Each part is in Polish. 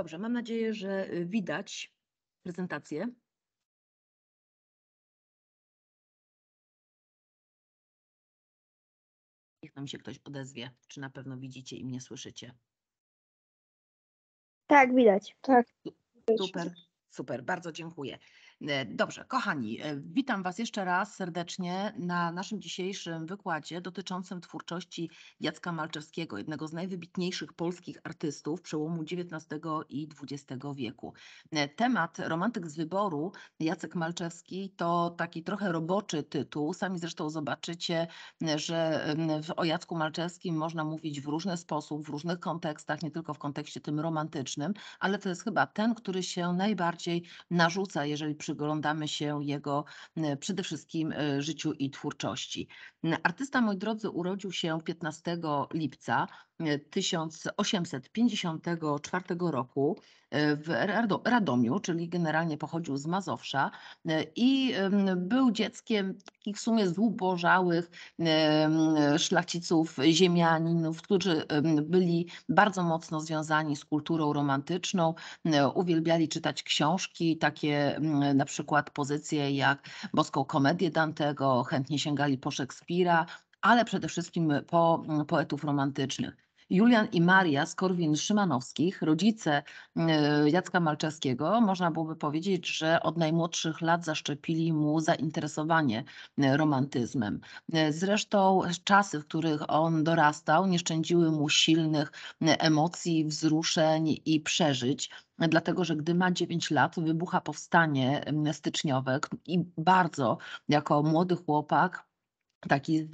Dobrze, mam nadzieję, że y, widać prezentację. Niech nam się ktoś odezwie, czy na pewno widzicie i mnie słyszycie. Tak, widać. Tak. Super, super, bardzo dziękuję. E, dobrze, kochani, e, witam Was jeszcze raz serdecznie na naszym dzisiejszym wykładzie dotyczącym twórczości Jacka Malczewskiego, jednego z najwybitniejszych polskich artystów przełomu XIX i XX wieku. E, temat Romantyk z wyboru Jacek Malczewski to taki trochę roboczy tytuł. Sami zresztą zobaczycie, że o Jacku Malczewskim można mówić w różny sposób, w różnych kontekstach, nie tylko w kontekście tym romantycznym, ale to jest chyba ten, który się najbardziej narzuca, jeżeli przy przyglądamy się jego e, przede wszystkim e, życiu i twórczości. Artysta, moi drodzy, urodził się 15 lipca 1854 roku e, w Radomiu, czyli generalnie pochodził z Mazowsza e, i był dzieckiem takich w sumie zubożałych szlachciców, ziemianinów, którzy byli bardzo mocno związani z kulturą romantyczną, e, uwielbiali czytać książki, takie na przykład pozycje jak Boską Komedię Dantego, chętnie sięgali po Szekspira, ale przede wszystkim po poetów romantycznych. Julian i Maria z Korwin-Szymanowskich, rodzice e, Jacka Malczewskiego, można byłoby powiedzieć, że od najmłodszych lat zaszczepili mu zainteresowanie e, romantyzmem. E, zresztą czasy, w których on dorastał, nie szczędziły mu silnych emocji, wzruszeń i przeżyć dlatego że gdy ma 9 lat, wybucha powstanie styczniowe i bardzo jako młody chłopak taki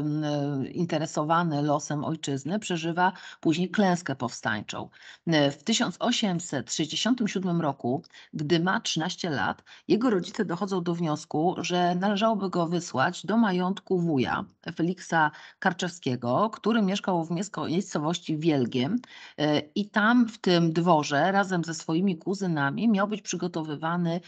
zainteresowany e, losem ojczyzny, przeżywa później klęskę powstańczą. E, w 1867 roku, gdy ma 13 lat, jego rodzice dochodzą do wniosku, że należałoby go wysłać do majątku wuja Feliksa Karczewskiego, który mieszkał w miejscowości Wielgiem e, i tam w tym dworze razem ze swoimi kuzynami miał być przygotowywany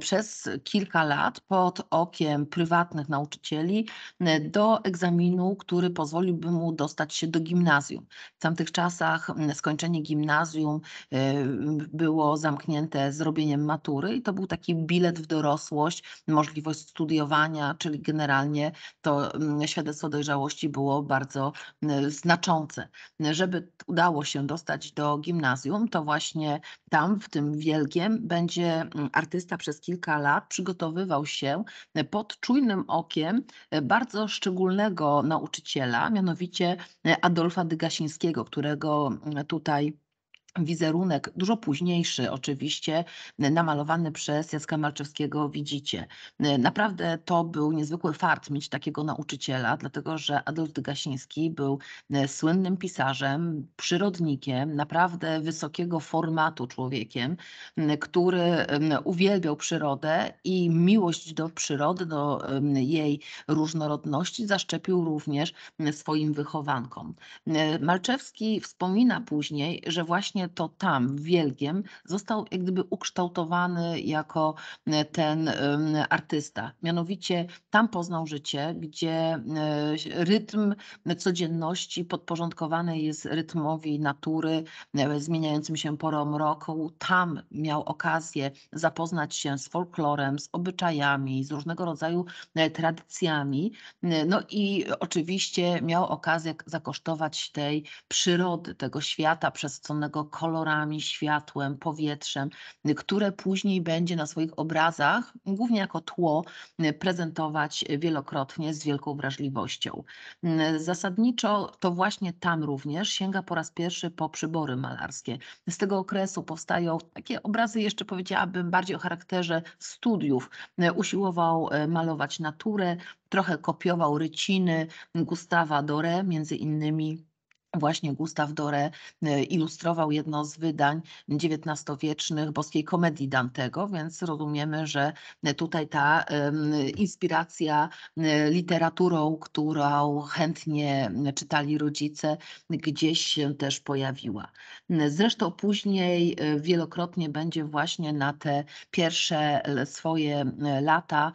przez kilka lat pod okiem prywatnych nauczycieli E, do egzaminu, który pozwoliłby mu dostać się do gimnazjum. W tamtych czasach skończenie gimnazjum e, było zamknięte zrobieniem matury i to był taki bilet w dorosłość, możliwość studiowania, czyli generalnie to świadectwo dojrzałości było bardzo znaczące. Żeby udało się dostać do gimnazjum, to właśnie tam, w tym Wielgiem, będzie artysta przez kilka lat przygotowywał się e, pod czujnym okiem bardzo szczególnego nauczyciela, mianowicie e, Adolfa Dygasińskiego, którego mm, tutaj wizerunek, dużo późniejszy oczywiście, namalowany przez Jacka Malczewskiego widzicie. Naprawdę to był niezwykły fart mieć takiego nauczyciela, dlatego że Adolf Gasiński był e, słynnym pisarzem, przyrodnikiem, naprawdę wysokiego formatu człowiekiem, który uwielbiał przyrodę i miłość do przyrody, do jej różnorodności zaszczepił również swoim wychowankom. Malczewski wspomina później, że właśnie to tam, w Wielgiem, został jak gdyby ukształtowany jako e, ten artysta. Mianowicie tam poznał życie, gdzie e, rytm codzienności podporządkowany jest rytmowi natury, e, zmieniającym się porą roku. Tam miał okazję zapoznać się z folklorem, z obyczajami, z różnego rodzaju tradycjami. No i oczywiście miał okazję zakosztować tej przyrody, tego świata przesyconego kolorami, światłem, powietrzem, które później będzie na swoich obrazach, głównie jako tło, prezentować wielokrotnie z wielką wrażliwością. Zasadniczo to właśnie tam również sięga po raz pierwszy po przybory malarskie. Z tego okresu powstają takie obrazy, jeszcze powiedziałabym, bardziej o charakterze studiów. Usiłował e, malować naturę, trochę kopiował ryciny Gustawa Dore, między innymi Właśnie Gustaw Dore y, ilustrował jedno z wydań XIX-wiecznych boskiej komedii Dantego, więc rozumiemy, że tutaj ta inspiracja y, literaturą, którą chętnie czytali rodzice, gdzieś się też pojawiła. Zresztą później y, wielokrotnie będzie właśnie na te pierwsze swoje lata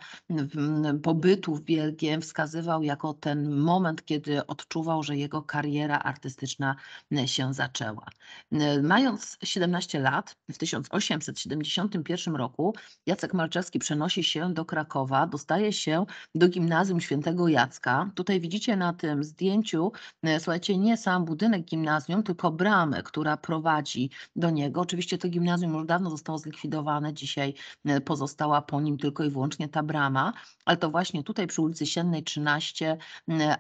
pobytu w Belgii wskazywał jako ten moment, kiedy odczuwał, że jego kariera artystyczna artystyczna e, się zaczęła. E, mając 17 lat, w 1871 roku Jacek Malczewski przenosi się do Krakowa, dostaje się do Gimnazjum Świętego Jacka. Tutaj widzicie na tym zdjęciu, e, słuchajcie, nie sam budynek gimnazjum, tylko bramę, która prowadzi do niego. Oczywiście to gimnazjum już dawno zostało zlikwidowane, dzisiaj pozostała po nim tylko i wyłącznie ta brama, ale to właśnie tutaj przy ulicy Siennej 13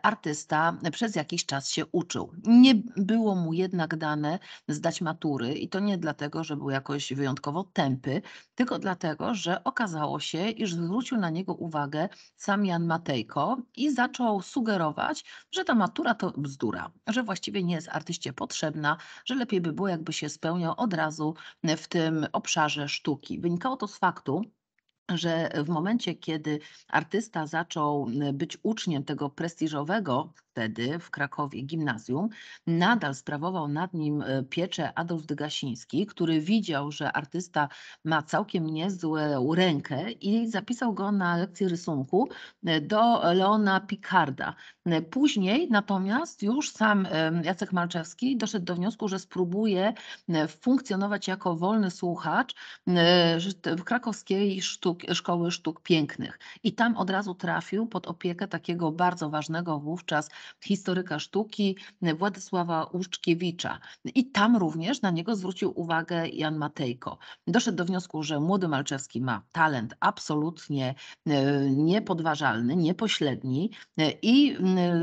artysta przez jakiś czas się uczył nie było mu jednak dane zdać matury i to nie dlatego, że był jakoś wyjątkowo tępy, tylko dlatego, że okazało się, iż zwrócił na niego uwagę sam Jan Matejko i zaczął sugerować, że ta matura to bzdura, że właściwie nie jest artyście potrzebna, że lepiej by było, jakby się spełniał od razu w tym obszarze sztuki. Wynikało to z faktu, że w momencie, kiedy artysta zaczął być uczniem tego prestiżowego wtedy w Krakowie gimnazjum, nadal sprawował nad nim e, pieczę Adolf Dygasiński, który widział, że artysta ma całkiem niezłą rękę i zapisał go na lekcję rysunku e, do Leona Picarda. E, później natomiast już sam Jacek Malczewski doszedł do wniosku, że spróbuje funkcjonować jako wolny słuchacz w krakowskiej sztuk, szkoły sztuk pięknych. I tam od razu trafił pod opiekę takiego bardzo ważnego wówczas historyka sztuki Władysława Łuszczkiewicza. I tam również na niego zwrócił uwagę Jan Matejko. Doszedł do wniosku, że młody Malczewski ma talent absolutnie e, niepodważalny, niepośredni e, i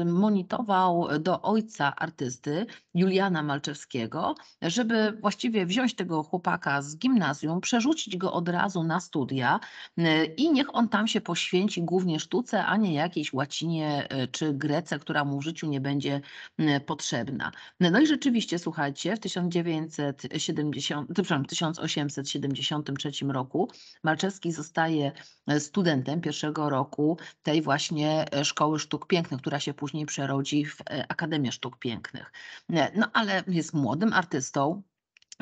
monitorował do ojca artysty Juliana Malczewskiego, żeby właściwie wziąć tego chłopaka z gimnazjum, przerzucić go od razu na studia e, i niech on tam się poświęci głównie sztuce, a nie jakiejś łacinie czy grece, która mu w życiu nie będzie potrzebna. No i rzeczywiście, słuchajcie, w 1970, 1873 roku Malczewski zostaje e, studentem pierwszego roku tej właśnie e, Szkoły Sztuk Pięknych, która się później przerodzi w e, Akademię Sztuk Pięknych. No ale jest młodym artystą,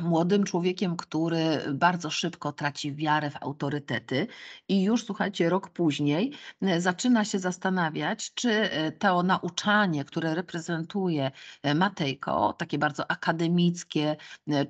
młodym człowiekiem, który bardzo szybko traci wiarę w autorytety i już słuchajcie, rok później e, zaczyna się zastanawiać, czy e, to nauczanie, które reprezentuje e, Matejko, takie bardzo akademickie,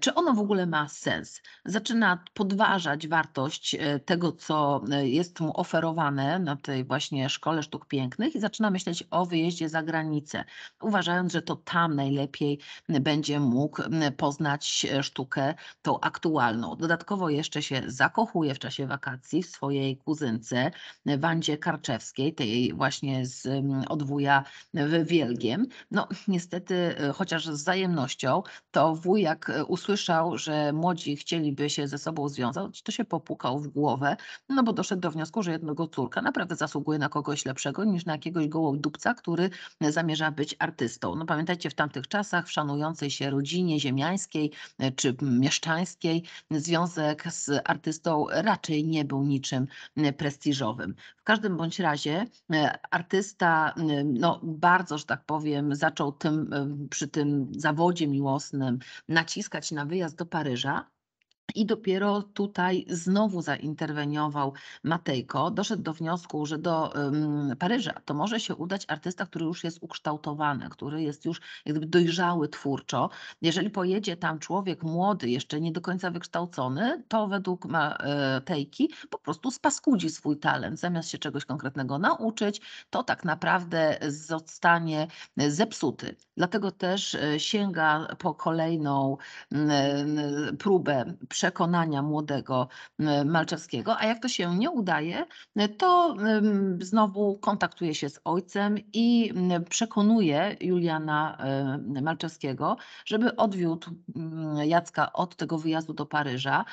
czy ono w ogóle ma sens. Zaczyna podważać wartość tego, co jest mu oferowane na tej właśnie szkole sztuk pięknych i zaczyna myśleć o wyjeździe za granicę, uważając, że to tam najlepiej będzie mógł poznać sztukę sztukę, tą aktualną. Dodatkowo jeszcze się zakochuje w czasie wakacji w swojej kuzynce e, Wandzie Karczewskiej, tej właśnie z mm, odwuja w Wielgiem. No niestety, e, chociaż z wzajemnością, to Wujak e, usłyszał, że młodzi chcieliby się ze sobą związać, to się popukał w głowę, no bo doszedł do wniosku, że jednego córka naprawdę zasługuje na kogoś lepszego niż na jakiegoś gołodupca, który zamierza być artystą. No pamiętajcie, w tamtych czasach w szanującej się rodzinie ziemiańskiej czy czy mieszczańskiej, związek z artystą raczej nie był niczym prestiżowym. W każdym bądź razie e, artysta no, bardzo, że tak powiem, zaczął tym, e, przy tym zawodzie miłosnym naciskać na wyjazd do Paryża, i dopiero tutaj znowu zainterweniował Matejko. Doszedł do wniosku, że do um, Paryża to może się udać artysta, który już jest ukształtowany, który jest już jakby dojrzały twórczo. Jeżeli pojedzie tam człowiek młody, jeszcze nie do końca wykształcony, to według Matejki e, po prostu spaskudzi swój talent. Zamiast się czegoś konkretnego nauczyć, to tak naprawdę zostanie zepsuty. Dlatego też e, sięga po kolejną próbę prze przekonania młodego Malczewskiego, a jak to się nie udaje, to znowu kontaktuje się z ojcem i przekonuje Juliana e, Malczewskiego, żeby odwiódł Jacka od tego wyjazdu do Paryża.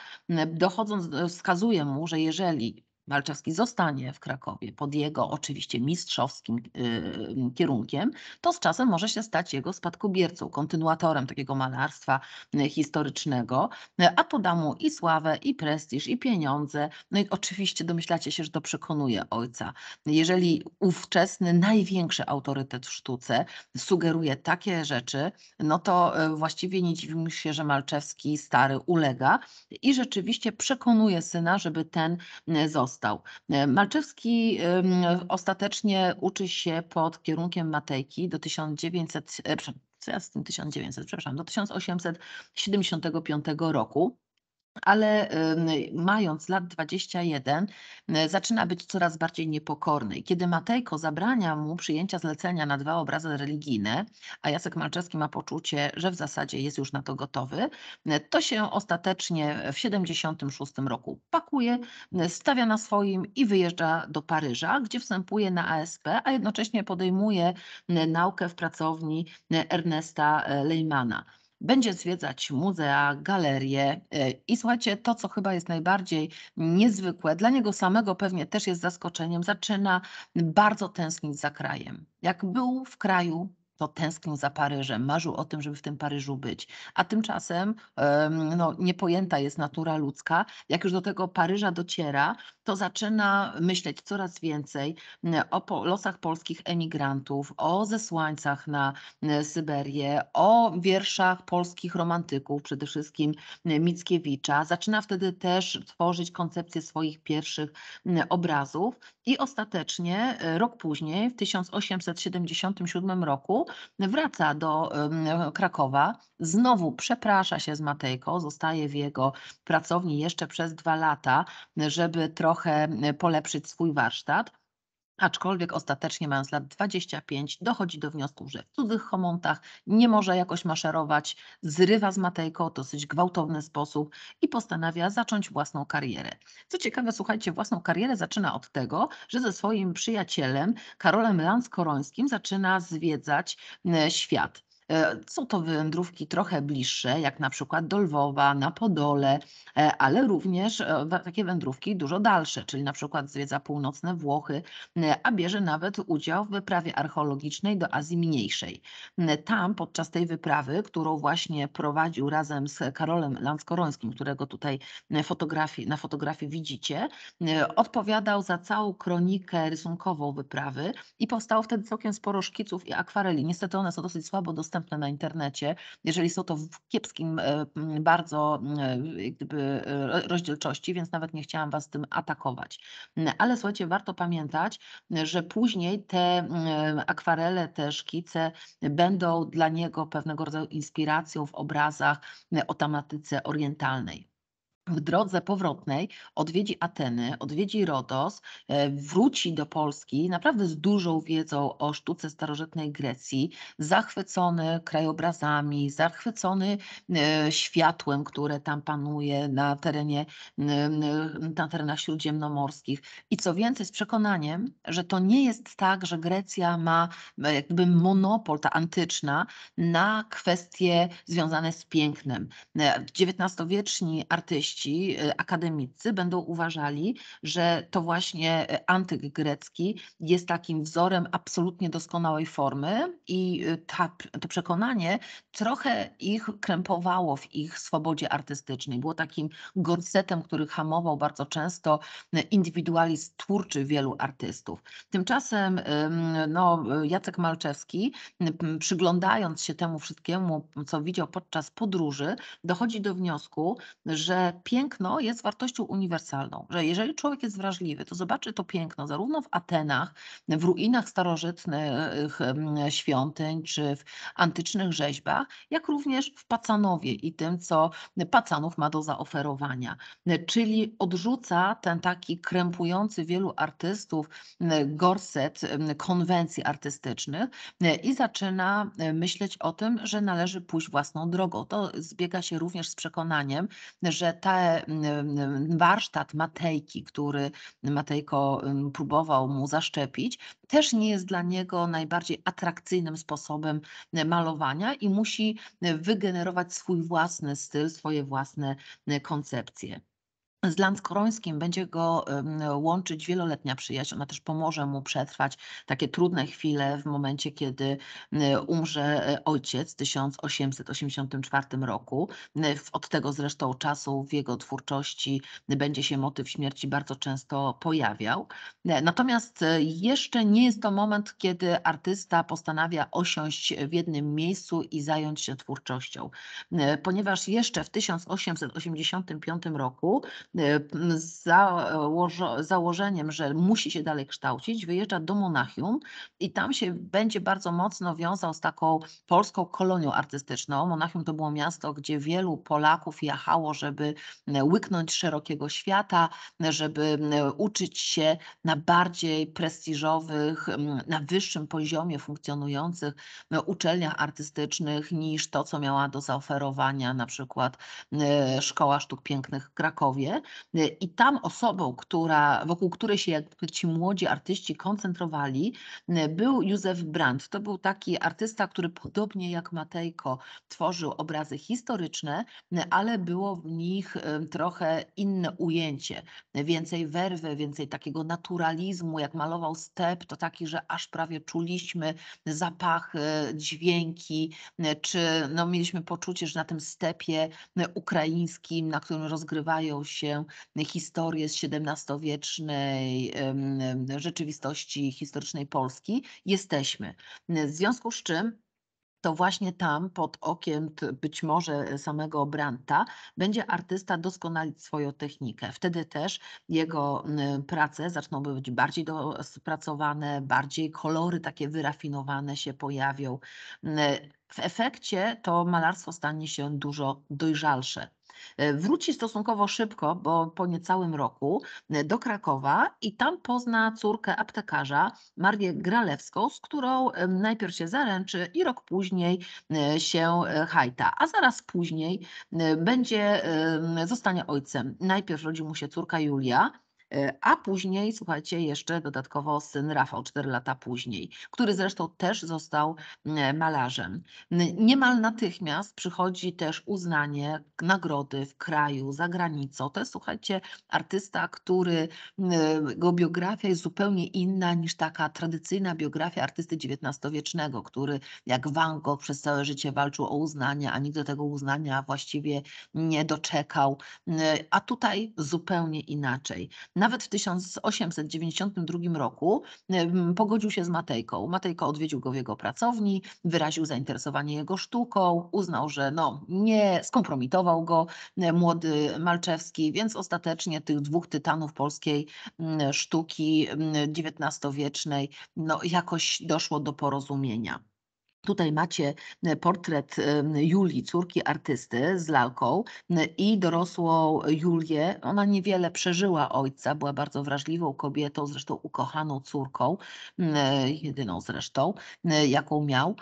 Dochodząc, e, wskazuje mu, że jeżeli Malczewski zostanie w Krakowie pod jego oczywiście mistrzowskim yy, kierunkiem, to z czasem może się stać jego spadkobiercą, kontynuatorem takiego malarstwa yy, historycznego, yy, a poda mu i sławę, i prestiż, i pieniądze. No i oczywiście domyślacie się, że to przekonuje ojca. Jeżeli ówczesny największy autorytet w sztuce sugeruje takie rzeczy, no to właściwie nie dziwimy się, że Malczewski stary ulega i rzeczywiście przekonuje syna, żeby ten został został. E, Malczewski ostatecznie uczy się pod kierunkiem Matejki do 1900, e, co ja z tym 1900, przepraszam, do 1875 roku ale mając lat 21, zaczyna być coraz bardziej niepokorny. I kiedy Matejko zabrania mu przyjęcia zlecenia na dwa obrazy religijne, a Jacek Malczewski ma poczucie, że w zasadzie jest już na to gotowy, to się ostatecznie w 76 roku pakuje, stawia na swoim i wyjeżdża do Paryża, gdzie wstępuje na ASP, a jednocześnie podejmuje naukę w pracowni Ernesta e, Lejmana będzie zwiedzać muzea, galerie e, i słuchajcie, to co chyba jest najbardziej niezwykłe, dla niego samego pewnie też jest zaskoczeniem, zaczyna bardzo tęsknić za krajem. Jak był w kraju, to tęsknił za Paryżem, marzył o tym, żeby w tym Paryżu być. A tymczasem no, niepojęta jest natura ludzka. Jak już do tego Paryża dociera, to zaczyna myśleć coraz więcej mm, o losach polskich emigrantów, o zesłańcach na e, Syberię, o wierszach polskich romantyków, przede wszystkim Mickiewicza. Zaczyna wtedy też tworzyć koncepcję swoich pierwszych obrazów. I ostatecznie e, rok później, w 1877 roku, wraca do Krakowa, znowu przeprasza się z Matejką, zostaje w jego pracowni jeszcze przez dwa lata, żeby trochę e, polepszyć swój warsztat. Aczkolwiek ostatecznie, mając lat 25, dochodzi do wniosku, że w cudzych homontach nie może jakoś maszerować, zrywa z Matejką w dosyć gwałtowny sposób i postanawia zacząć własną karierę. Co ciekawe, słuchajcie, własną karierę zaczyna od tego, że ze swoim przyjacielem Karolem Lanskorońskim zaczyna zwiedzać e, świat. E, są to wędrówki trochę bliższe, jak na przykład do Lwowa, na Podole, e, ale również e, takie wędrówki dużo dalsze, czyli na przykład zwiedza północne Włochy, a bierze nawet udział w wyprawie archeologicznej do Azji Mniejszej. Tam podczas tej wyprawy, którą właśnie prowadził razem z Karolem Landskorońskim, którego tutaj fotografii, na fotografii widzicie, odpowiadał za całą kronikę rysunkową wyprawy i powstało wtedy całkiem sporo szkiców i akwareli. Niestety one są dosyć słabo dostępne dostępne na internecie, jeżeli są to w kiepskim e, bardzo gdyby, e, e, rozdzielczości, więc nawet nie chciałam Was tym atakować. Ale słuchajcie, warto pamiętać, że później te akwarele, te szkice będą dla niego pewnego rodzaju inspiracją w obrazach o tematyce orientalnej w drodze powrotnej odwiedzi Ateny, odwiedzi Rodos, e, wróci do Polski naprawdę z dużą wiedzą o sztuce starożytnej Grecji, zachwycony krajobrazami, zachwycony e, światłem, które tam panuje na terenie, na terenach śródziemnomorskich. I co więcej, z przekonaniem, że to nie jest tak, że Grecja ma e, jakby monopol, ta antyczna, na kwestie związane z pięknem. XIX-wieczni artyści Y, akademicy będą uważali, że to właśnie y, antyk grecki jest takim wzorem absolutnie doskonałej formy i y, ta, to przekonanie trochę ich krępowało w ich swobodzie artystycznej. Było takim gorsetem, który hamował bardzo często indywidualizm twórczy wielu artystów. Tymczasem no, Jacek Malczewski, przyglądając się temu wszystkiemu, co widział podczas podróży, dochodzi do wniosku, że piękno jest wartością uniwersalną, że jeżeli człowiek jest wrażliwy, to zobaczy to piękno zarówno w Atenach, w ruinach starożytnych świątyń czy w antycznych rzeźbach, jak również w Pacanowie i tym, co Pacanów ma do zaoferowania. Czyli odrzuca ten taki krępujący wielu artystów gorset konwencji artystycznych e, i zaczyna e, myśleć o tym, że należy pójść własną drogą. To zbiega się również z przekonaniem, że ta E, warsztat Matejki, który Matejko próbował mu zaszczepić, też nie jest dla niego najbardziej atrakcyjnym sposobem e, malowania i musi e, wygenerować swój własny styl, swoje własne koncepcje z Landskorońskim będzie go łączyć wieloletnia przyjaźń. Ona też pomoże mu przetrwać takie trudne chwile w momencie, kiedy e, umrze e, ojciec w 1884 roku. E, od tego zresztą czasu w jego twórczości będzie się motyw śmierci bardzo często pojawiał. Natomiast jeszcze nie jest to moment, kiedy artysta postanawia osiąść w jednym miejscu i zająć się twórczością, ponieważ jeszcze w 1885 roku Y, założo, założeniem, że musi się dalej kształcić, wyjeżdża do Monachium i tam się będzie bardzo mocno wiązał z taką polską kolonią artystyczną. Monachium to było miasto, gdzie wielu Polaków jechało, żeby e, łyknąć szerokiego świata, żeby e, uczyć się na bardziej prestiżowych, na wyższym poziomie funkcjonujących e, uczelniach artystycznych niż to, co miała do zaoferowania na przykład Szkoła Sztuk Pięknych w Krakowie i tam osobą, która, wokół której się jakby ci młodzi artyści koncentrowali, był Józef Brandt. To był taki artysta, który podobnie jak Matejko tworzył obrazy historyczne, ale było w nich e, trochę inne ujęcie, więcej werwy, więcej takiego naturalizmu. Jak malował step, to taki, że aż prawie czuliśmy zapachy, dźwięki, czy no, mieliśmy poczucie, że na tym stepie ukraińskim, na którym rozgrywają się historię z XVII-wiecznej rzeczywistości historycznej Polski, jesteśmy. W związku z czym to właśnie tam pod okiem być może samego Branta będzie artysta doskonalić swoją technikę. Wtedy też jego prace zaczną być bardziej dopracowane, bardziej kolory takie wyrafinowane się pojawią. W efekcie to malarstwo stanie się dużo dojrzalsze. E, wróci stosunkowo szybko, bo po niecałym roku, e, do Krakowa i tam pozna córkę aptekarza Marię Gralewską, z którą najpierw się zaręczy i rok później e, się hajta, a zaraz później będzie, zostanie ojcem. Najpierw rodzi mu się córka Julia, a później, słuchajcie, jeszcze dodatkowo syn Rafał, 4 lata później, który zresztą też został mm, e, malarzem. Niemal natychmiast przychodzi też uznanie, nagrody w kraju, za granicą. To jest, słuchajcie, artysta, który, mm, e, jego biografia jest zupełnie inna niż taka tradycyjna biografia artysty XIX-wiecznego, który jak Van Gogh przez całe życie walczył o uznanie, a do tego uznania właściwie nie doczekał. E, a tutaj zupełnie inaczej. Nawet w 1892 roku pogodził się z Matejką. Matejko odwiedził go w jego pracowni, wyraził zainteresowanie jego sztuką, uznał, że no, nie skompromitował go e, młody Malczewski, więc ostatecznie tych dwóch tytanów polskiej mm, sztuki XIX-wiecznej mm, no, jakoś doszło do porozumienia. Tutaj macie e, portret e, Julii, córki artysty z lalką e, i dorosłą Julię. Ona niewiele przeżyła ojca, była bardzo wrażliwą kobietą, zresztą ukochaną córką, jedyną zresztą, jaką miał.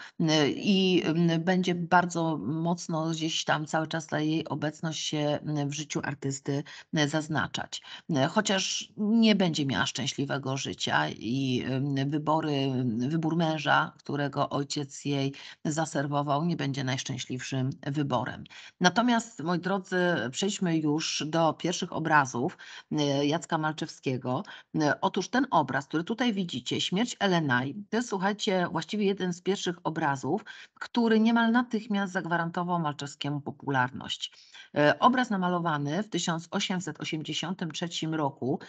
I będzie bardzo mocno gdzieś tam cały czas ta jej obecność się w życiu artysty zaznaczać. Chociaż nie będzie miała szczęśliwego życia i wybory, wybór męża, którego ojciec jej zaserwował, nie będzie najszczęśliwszym wyborem. Natomiast, moi drodzy, przejdźmy już do pierwszych obrazów e, Jacka Malczewskiego. E, otóż ten obraz, który tutaj widzicie, Śmierć Elenaj, to jest, słuchajcie, właściwie jeden z pierwszych obrazów, który niemal natychmiast zagwarantował Malczewskiemu popularność. E, obraz namalowany w 1883 roku,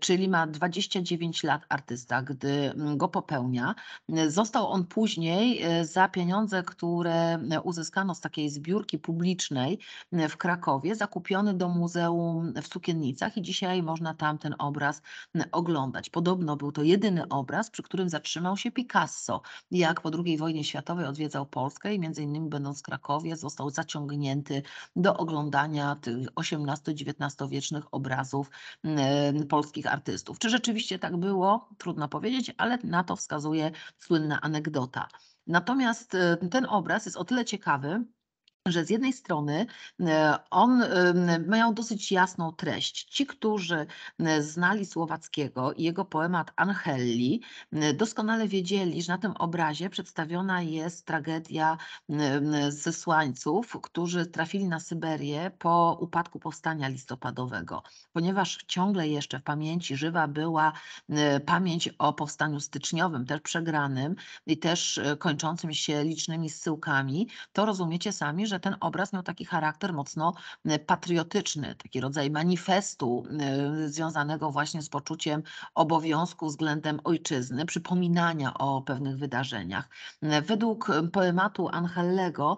czyli ma 29 lat artysta, gdy go popełnia. Został on później za pieniądze, które uzyskano z takiej zbiórki publicznej e, w Krakowie, zakupiony do muzeum w Sukiennicach i dzisiaj można tam ten obraz e, oglądać. Podobno był to jedyny obraz, przy którym zatrzymał się Picasso, jak po II wojnie światowej odwiedzał Polskę i między innymi będąc w Krakowie został zaciągnięty do oglądania tych XVIII-XIX wiecznych obrazów e, polskich artystów. Czy rzeczywiście tak było? Trudno powiedzieć, ale na to wskazuje słynna anegdota. Natomiast y, ten obraz jest o tyle ciekawy, że z jednej strony e, on mają dosyć jasną treść. Ci, którzy e, znali Słowackiego i jego poemat Angeli, e, doskonale wiedzieli, że na tym obrazie przedstawiona jest tragedia zesłańców, którzy trafili na Syberię po upadku powstania listopadowego, ponieważ ciągle jeszcze w pamięci żywa była pamięć o powstaniu styczniowym, też przegranym i też kończącym się licznymi zsyłkami, to rozumiecie sami, że że ten obraz miał taki charakter mocno y, patriotyczny, taki rodzaj manifestu y, związanego właśnie z poczuciem obowiązku względem ojczyzny, przypominania o pewnych wydarzeniach. Y, według poematu Angellego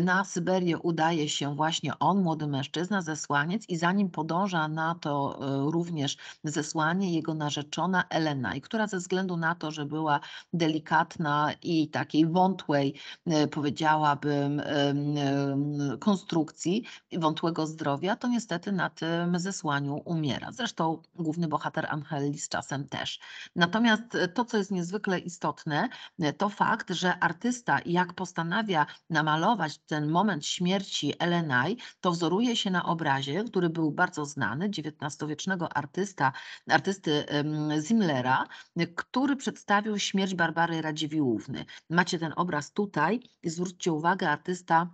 na Syberię udaje się właśnie on, młody mężczyzna, zesłaniec i za nim podąża na to również zesłanie jego narzeczona Elena, i która ze względu na to, że była delikatna i takiej wątłej, powiedziałabym, konstrukcji wątłego zdrowia, to niestety na tym zesłaniu umiera. Zresztą główny bohater Angeli z czasem też. Natomiast e, to, co jest niezwykle istotne, e, to fakt, że artysta, jak postanawia namalować ten moment śmierci Elenaj, to wzoruje się na obrazie, który był bardzo znany, XIX-wiecznego artysta, artysty Zimlera, który przedstawił śmierć Barbary Radziwiłówny. Macie ten obraz tutaj. Zwróćcie uwagę, artysta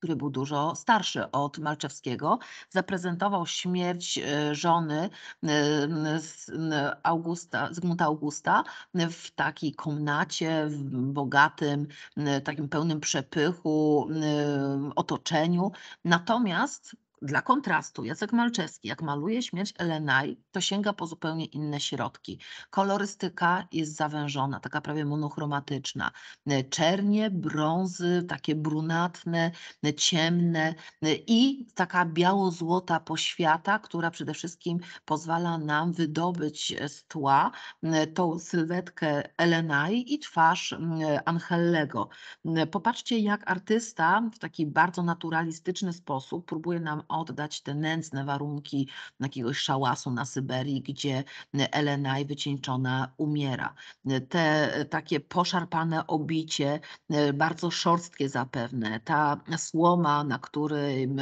który był dużo starszy od Malczewskiego, zaprezentował śmierć e, żony e, Augusta, Zygmunta Augusta w takiej komnacie, w bogatym, takim pełnym przepychu otoczeniu. Natomiast dla kontrastu Jacek Malczewski, jak maluje śmierć Elenaj, to sięga po zupełnie inne środki. Kolorystyka jest zawężona, taka prawie monochromatyczna. Czernie, brązy, takie brunatne, ciemne i taka biało-złota poświata, która przede wszystkim pozwala nam wydobyć z tła tą sylwetkę Elenaj i twarz Angellego. Popatrzcie, jak artysta w taki bardzo naturalistyczny sposób próbuje nam oddać te nędzne warunki jakiegoś szałasu na Syberii, gdzie e, Elenaj wycieńczona umiera. E, te e, takie poszarpane obicie, bardzo szorstkie zapewne, ta słoma, na którym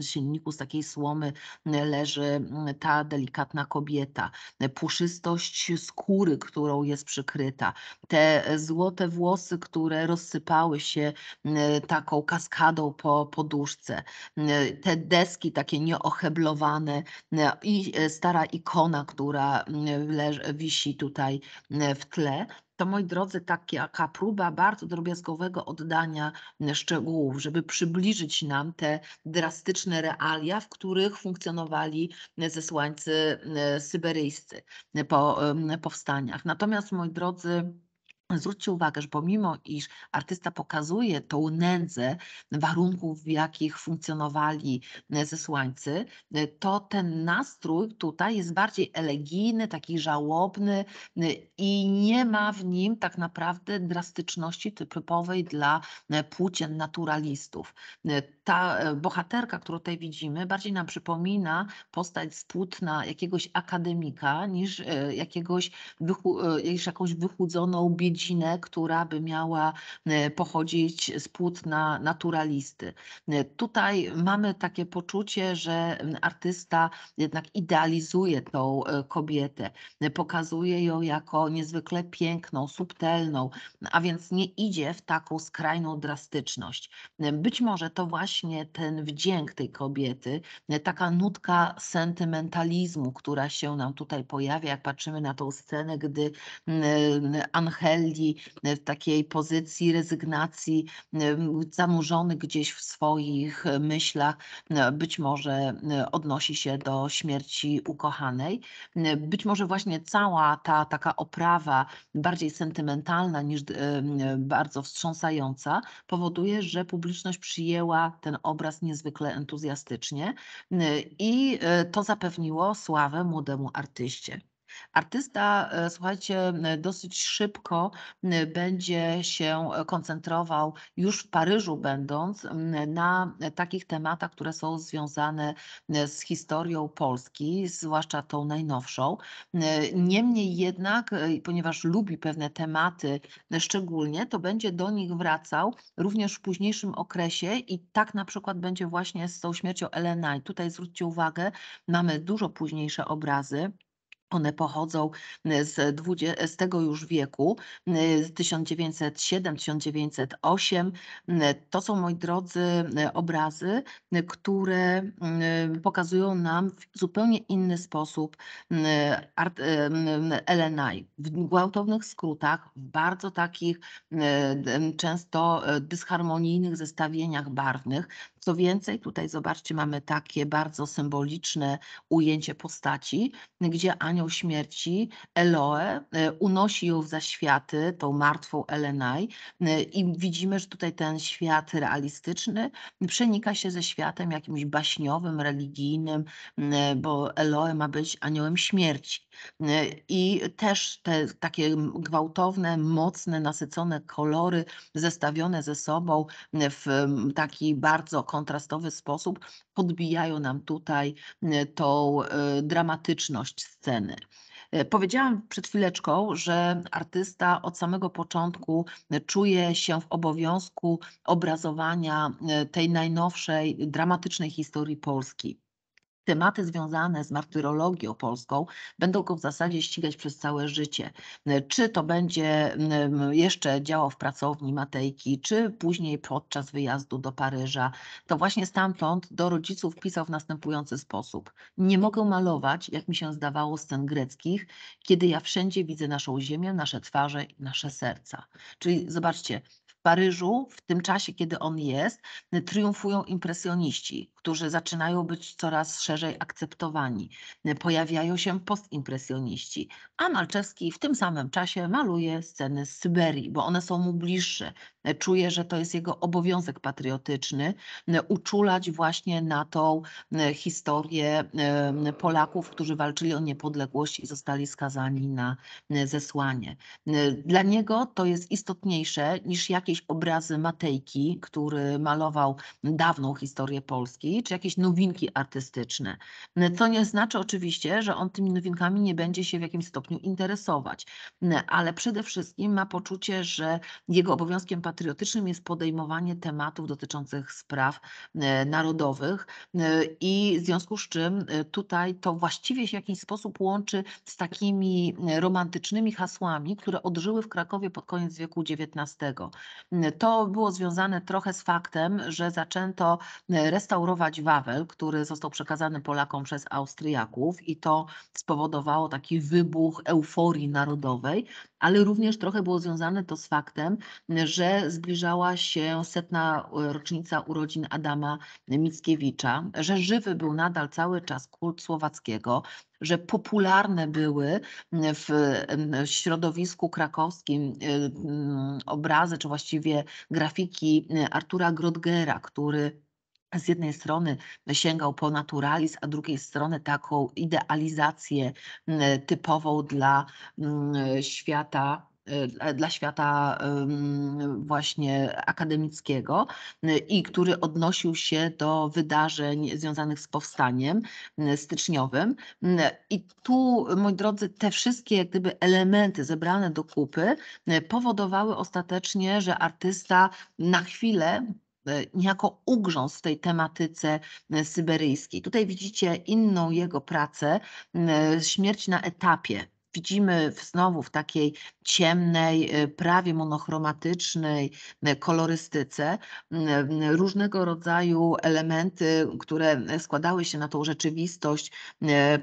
silniku z takiej słomy leży ta delikatna kobieta, puszystość skóry, którą jest przykryta, te złote włosy, które rozsypały się taką kaskadą po poduszce, te deski takie nieoheblowane e, i e, stara ikona, która leży, wisi tutaj e, w tle to moi drodzy, taka próba bardzo drobiazgowego oddania szczegółów, żeby przybliżyć nam te drastyczne realia, w których funkcjonowali zesłańcy syberyjscy po powstaniach. Natomiast moi drodzy, Zwróćcie uwagę, że pomimo iż artysta pokazuje tą nędzę warunków, w jakich funkcjonowali e, zesłańcy, e, to ten nastrój tutaj jest bardziej elegijny, taki żałobny e, i nie ma w nim tak naprawdę drastyczności typowej dla płci naturalistów ta e, bohaterka, którą tutaj widzimy, bardziej nam przypomina postać z płótna jakiegoś akademika niż, e, jakiegoś, e, niż jakąś wychudzoną biedzinę, która by miała pochodzić z płótna naturalisty. Tutaj mamy takie poczucie, że artysta jednak idealizuje tą kobietę, pokazuje ją jako niezwykle piękną, subtelną, a więc nie idzie w taką skrajną drastyczność. Być może to właśnie właśnie ten wdzięk tej kobiety, e, taka nutka sentymentalizmu, która się nam tutaj pojawia, jak patrzymy na tą scenę, gdy Angeli e, w takiej pozycji rezygnacji, zanurzony gdzieś w swoich e, myślach, być może odnosi się do śmierci ukochanej. Być może właśnie cała ta taka oprawa, bardziej sentymentalna niż bardzo wstrząsająca, powoduje, że publiczność przyjęła tę ten obraz niezwykle entuzjastycznie y, i y, to zapewniło sławę młodemu artyście. Artysta, e, słuchajcie, e, dosyć szybko e, będzie się koncentrował, już w Paryżu będąc, na takich tematach, które są związane z historią Polski, zwłaszcza tą najnowszą. Niemniej jednak, ponieważ lubi pewne tematy szczególnie, to będzie do nich wracał również w późniejszym okresie i tak na przykład będzie właśnie z tą śmiercią Elena. I tutaj zwróćcie uwagę, mamy dużo późniejsze obrazy. One pochodzą e, z, 20, z tego już wieku, 1907-1908. E, e, to są, moi drodzy, obrazy, które mm, pokazują nam w zupełnie inny sposób Elenai. LNI. W gwałtownych skrótach, w bardzo takich często dysharmonijnych zestawieniach barwnych. Co więcej, tutaj zobaczcie, mamy takie bardzo symboliczne ujęcie postaci, gdzie Aniu anioł śmierci, Eloe, e, unosi ją w zaświaty, tą martwą Elenaj e, i widzimy, że tutaj ten świat realistyczny przenika się ze światem jakimś baśniowym, religijnym, e, bo Eloe ma być aniołem śmierci. I też te takie gwałtowne, mocne, nasycone kolory zestawione ze sobą w taki bardzo kontrastowy sposób podbijają nam tutaj e, tą e, dramatyczność sceny. E, powiedziałam przed chwileczką, że artysta od samego początku czuje się w obowiązku obrazowania tej najnowszej dramatycznej historii Polski tematy związane z martyrologią polską będą go w zasadzie ścigać przez całe życie. E, czy to będzie jeszcze działał w pracowni Matejki, czy później podczas wyjazdu do Paryża, to właśnie stamtąd do rodziców pisał w następujący sposób. Nie mogę malować, jak mi się zdawało, scen greckich, kiedy ja wszędzie widzę naszą ziemię, nasze twarze i nasze serca. Czyli zobaczcie, w Paryżu, w tym czasie, kiedy on jest, triumfują impresjoniści, którzy zaczynają być coraz szerzej akceptowani. Pojawiają się postimpresjoniści, a Malczewski w tym samym czasie maluje sceny z Syberii, bo one są mu bliższe. Czuje, że to jest jego obowiązek patriotyczny, uczulać właśnie na tą historię e, Polaków, którzy walczyli o niepodległość i zostali skazani na e, zesłanie. Dla niego to jest istotniejsze niż jakieś obrazy Matejki, który malował dawną historię Polski, czy jakieś nowinki artystyczne. Co nie znaczy oczywiście, że on tymi nowinkami nie będzie się w jakimś stopniu interesować, ale przede wszystkim ma poczucie, że jego obowiązkiem patriotycznym jest podejmowanie tematów dotyczących spraw narodowych i w związku z czym y, tutaj to właściwie się w jakiś sposób łączy z takimi romantycznymi hasłami, które odżyły w Krakowie pod koniec wieku XIX. To było związane trochę z faktem, że zaczęto restaurować odczarować Wawel, który został przekazany Polakom przez Austriaków i to spowodowało taki wybuch euforii narodowej, ale również trochę było związane to z faktem, że zbliżała się setna rocznica urodzin Adama Mickiewicza, że żywy był nadal cały czas kult słowackiego, że popularne były w środowisku krakowskim y, mm, obrazy, czy właściwie grafiki Artura Grodgera, który z jednej strony sięgał po naturalizm, a drugiej strony taką idealizację mm, typową dla mm, świata e, dla świata właśnie akademickiego i który odnosił się do wydarzeń związanych z powstaniem styczniowym. I tu, moi drodzy, te wszystkie jak gdyby elementy zebrane do kupy e, powodowały ostatecznie, że artysta na chwilę E, niejako ugrzązł w tej tematyce e, syberyjskiej. Tutaj widzicie inną jego pracę, e, Śmierć na etapie widzimy znowu w takiej ciemnej, y, prawie monochromatycznej y, kolorystyce y, różnego rodzaju elementy, które składały się na tą rzeczywistość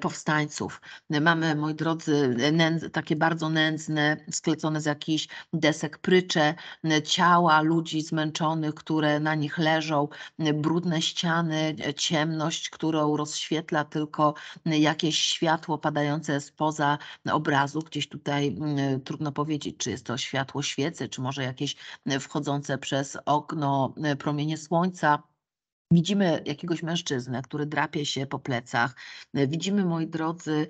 powstańców. Mamy, moi drodzy, nędz, takie bardzo nędzne, sklecone z jakichś desek prycze, ciała ludzi zmęczonych, które na nich leżą, brudne ściany, ciemność, którą rozświetla tylko jakieś światło padające spoza obrazu, gdzieś tutaj mm, trudno powiedzieć, czy jest to światło świecy, czy może jakieś e, wchodzące przez okno e, promienie słońca. Widzimy jakiegoś mężczyznę, który drapie się po plecach. E, widzimy, moi drodzy,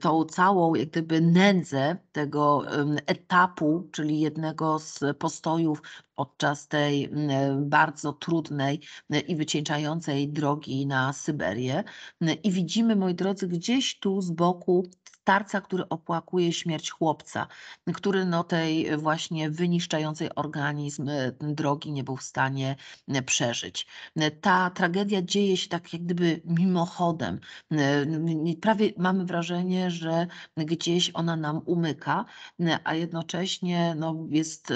tą całą jak gdyby nędzę tego etapu, czyli jednego z postojów podczas tej mm, bardzo trudnej i wycieńczającej drogi na Syberię. I widzimy, moi drodzy, gdzieś tu z boku starca, który opłakuje śmierć chłopca, który no tej właśnie wyniszczającej organizm e, drogi nie był w stanie e, przeżyć. E, ta tragedia dzieje się tak jak gdyby mimochodem. Prawie mamy wrażenie, że gdzieś ona nam umyka, a jednocześnie no, jest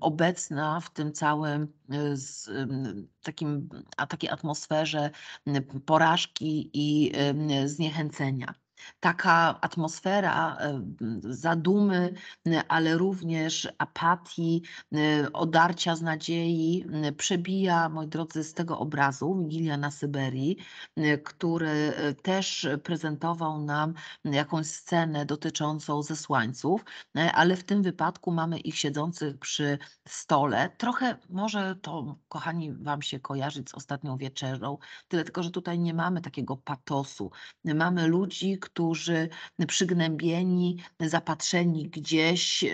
obecna w tym całym z takim, a takiej atmosferze porażki i zniechęcenia taka atmosfera e, zadumy, ale również apatii, odarcia z nadziei przebija, moi drodzy, z tego obrazu Wigilia na Syberii, który e, też prezentował nam jakąś scenę dotyczącą zesłańców, e, ale w tym wypadku mamy ich siedzących przy stole. Trochę może to, kochani, Wam się kojarzyć z ostatnią wieczerą, tyle tylko, że tutaj nie mamy takiego patosu. Mamy ludzi, którzy przygnębieni, zapatrzeni gdzieś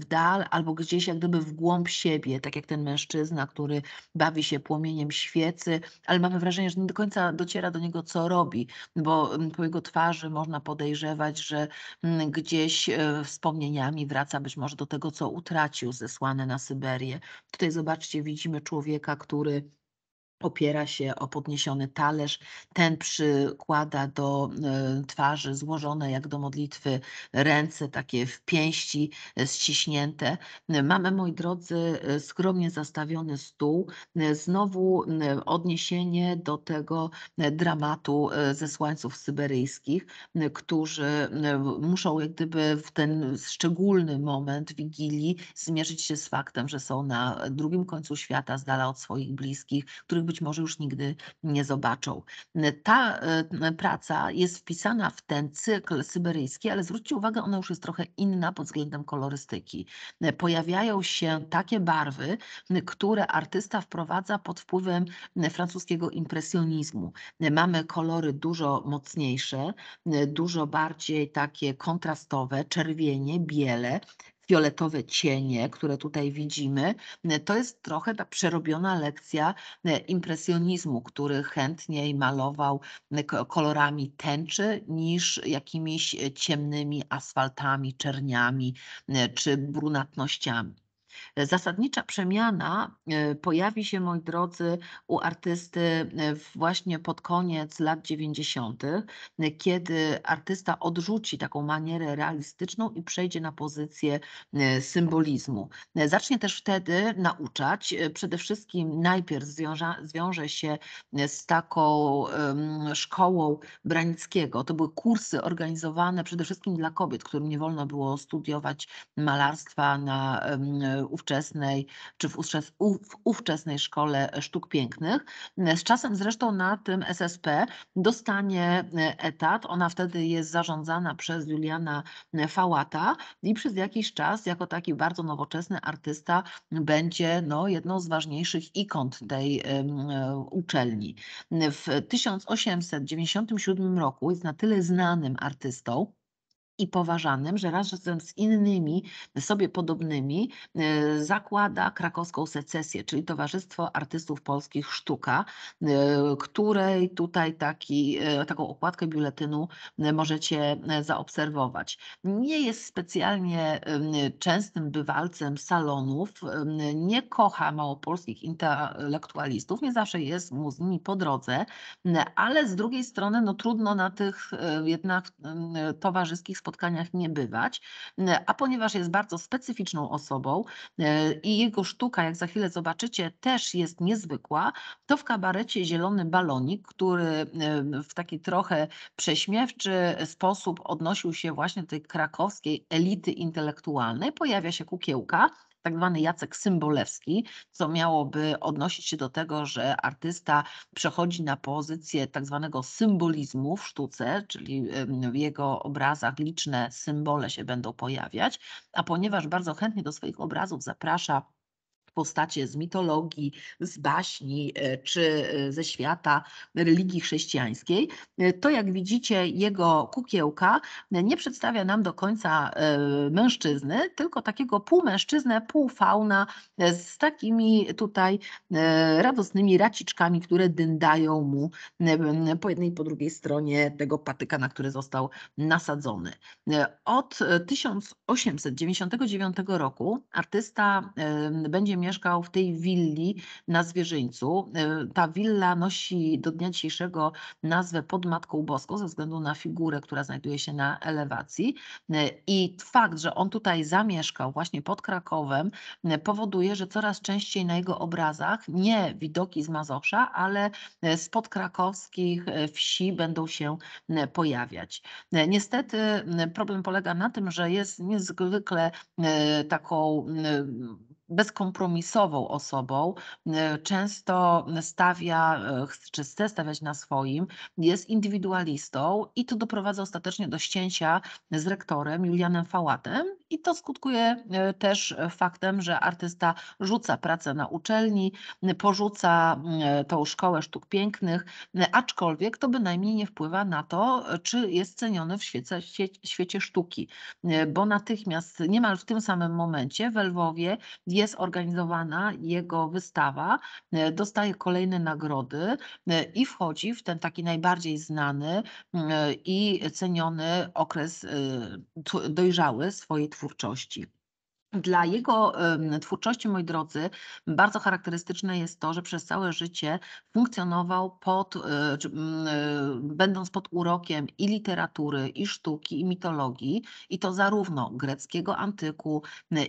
w dal albo gdzieś jak gdyby w głąb siebie, tak jak ten mężczyzna, który bawi się płomieniem świecy, ale mamy wrażenie, że nie do końca dociera do niego, co robi, bo po jego twarzy można podejrzewać, że gdzieś e, wspomnieniami wraca być może do tego, co utracił zesłane na Syberię. Tutaj zobaczcie, widzimy człowieka, który opiera się o podniesiony talerz. Ten przykłada do e, twarzy złożone jak do modlitwy ręce, takie w pięści e, ściśnięte. Mamy, moi drodzy, e, skromnie zastawiony stół. Znowu odniesienie do tego dramatu zesłańców syberyjskich, którzy muszą jak gdyby w ten szczególny moment Wigilii zmierzyć się z faktem, że są na drugim końcu świata, z dala od swoich bliskich, których być może już nigdy nie zobaczą. Ta e, praca jest wpisana w ten cykl syberyjski, ale zwróćcie uwagę, ona już jest trochę inna pod względem kolorystyki. Pojawiają się takie barwy, które artysta wprowadza pod wpływem francuskiego impresjonizmu. Mamy kolory dużo mocniejsze, dużo bardziej takie kontrastowe, czerwienie, biele, fioletowe cienie, które tutaj widzimy, to jest trochę ta przerobiona lekcja e, impresjonizmu, który chętniej malował e, kolorami tęczy niż jakimiś e, ciemnymi asfaltami, czerniami czy brunatnościami. Zasadnicza przemiana e, pojawi się, moi drodzy, u artysty e, właśnie pod koniec lat 90., kiedy artysta odrzuci taką manierę realistyczną i przejdzie na pozycję e, symbolizmu. Zacznie też wtedy nauczać. Przede wszystkim najpierw zwiąże się z taką um, szkołą Branickiego. To były kursy organizowane przede wszystkim dla kobiet, którym nie wolno było studiować malarstwa na um, ówczesnej, czy w, ówczes, w ówczesnej Szkole Sztuk Pięknych. Z czasem zresztą na tym SSP dostanie e, etat. Ona wtedy jest zarządzana przez Juliana e, Fałata i przez jakiś czas jako taki bardzo nowoczesny artysta będzie no, jedną z ważniejszych ikon tej e, uczelni. W 1897 roku jest na tyle znanym artystą, i poważanym, że razem z innymi y, sobie podobnymi y, zakłada krakowską secesję, czyli Towarzystwo Artystów Polskich Sztuka, y, której tutaj taki, taką okładkę biuletynu możecie zaobserwować. Nie jest specjalnie częstym bywalcem salonów, nie kocha małopolskich intelektualistów, nie zawsze jest mu z nimi po drodze, ale z drugiej strony no, trudno na tych jednak towarzyskich spotkaniach nie bywać, e, a ponieważ jest bardzo specyficzną osobą e, i jego sztuka, jak za chwilę zobaczycie, też jest niezwykła, to w kabarecie Zielony Balonik, który e, w taki trochę prześmiewczy sposób odnosił się właśnie do tej krakowskiej elity intelektualnej, pojawia się Kukiełka, tak zwany Jacek Symbolewski, co miałoby odnosić się do tego, że artysta przechodzi na pozycję tak zwanego symbolizmu w sztuce, czyli w jego obrazach liczne symbole się będą pojawiać, a ponieważ bardzo chętnie do swoich obrazów zaprasza postacie z mitologii, z baśni e, czy e, ze świata religii chrześcijańskiej, e, to jak widzicie jego kukiełka nie przedstawia nam do końca mężczyzny, tylko takiego półmężczyznę, półfauna z takimi tutaj radosnymi raciczkami, które dyndają mu po jednej i po drugiej stronie tego patyka, na który został nasadzony. Od 1899 roku artysta będzie miał mieszkał w tej willi na Zwierzyńcu. E, ta willa nosi do dnia dzisiejszego nazwę pod Matką Boską ze względu na figurę, która znajduje się na elewacji. E, I fakt, że on tutaj zamieszkał właśnie pod Krakowem e, powoduje, że coraz częściej na jego obrazach nie widoki z Mazowsza, ale spod krakowskich wsi będą się pojawiać. Niestety problem polega na tym, że jest niezwykle taką bezkompromisową osobą, e, często stawia, e, czy chce stawiać na swoim, jest indywidualistą i to doprowadza ostatecznie do ścięcia z rektorem Julianem Fałatem i to skutkuje e, też faktem, że artysta rzuca pracę na uczelni, porzuca tą szkołę sztuk pięknych, aczkolwiek to bynajmniej nie wpływa na to, czy jest ceniony w świecie, świecie sztuki, bo natychmiast niemal w tym samym momencie we Lwowie jest organizowana jego wystawa, e, dostaje kolejne nagrody e, i wchodzi w ten taki najbardziej znany e, i ceniony okres dojrzały swojej twórczości. Dla jego twórczości, moi drodzy, bardzo charakterystyczne jest to, że przez całe życie funkcjonował pod, e, e, będąc pod urokiem i literatury, i sztuki, i mitologii, i to zarówno greckiego antyku,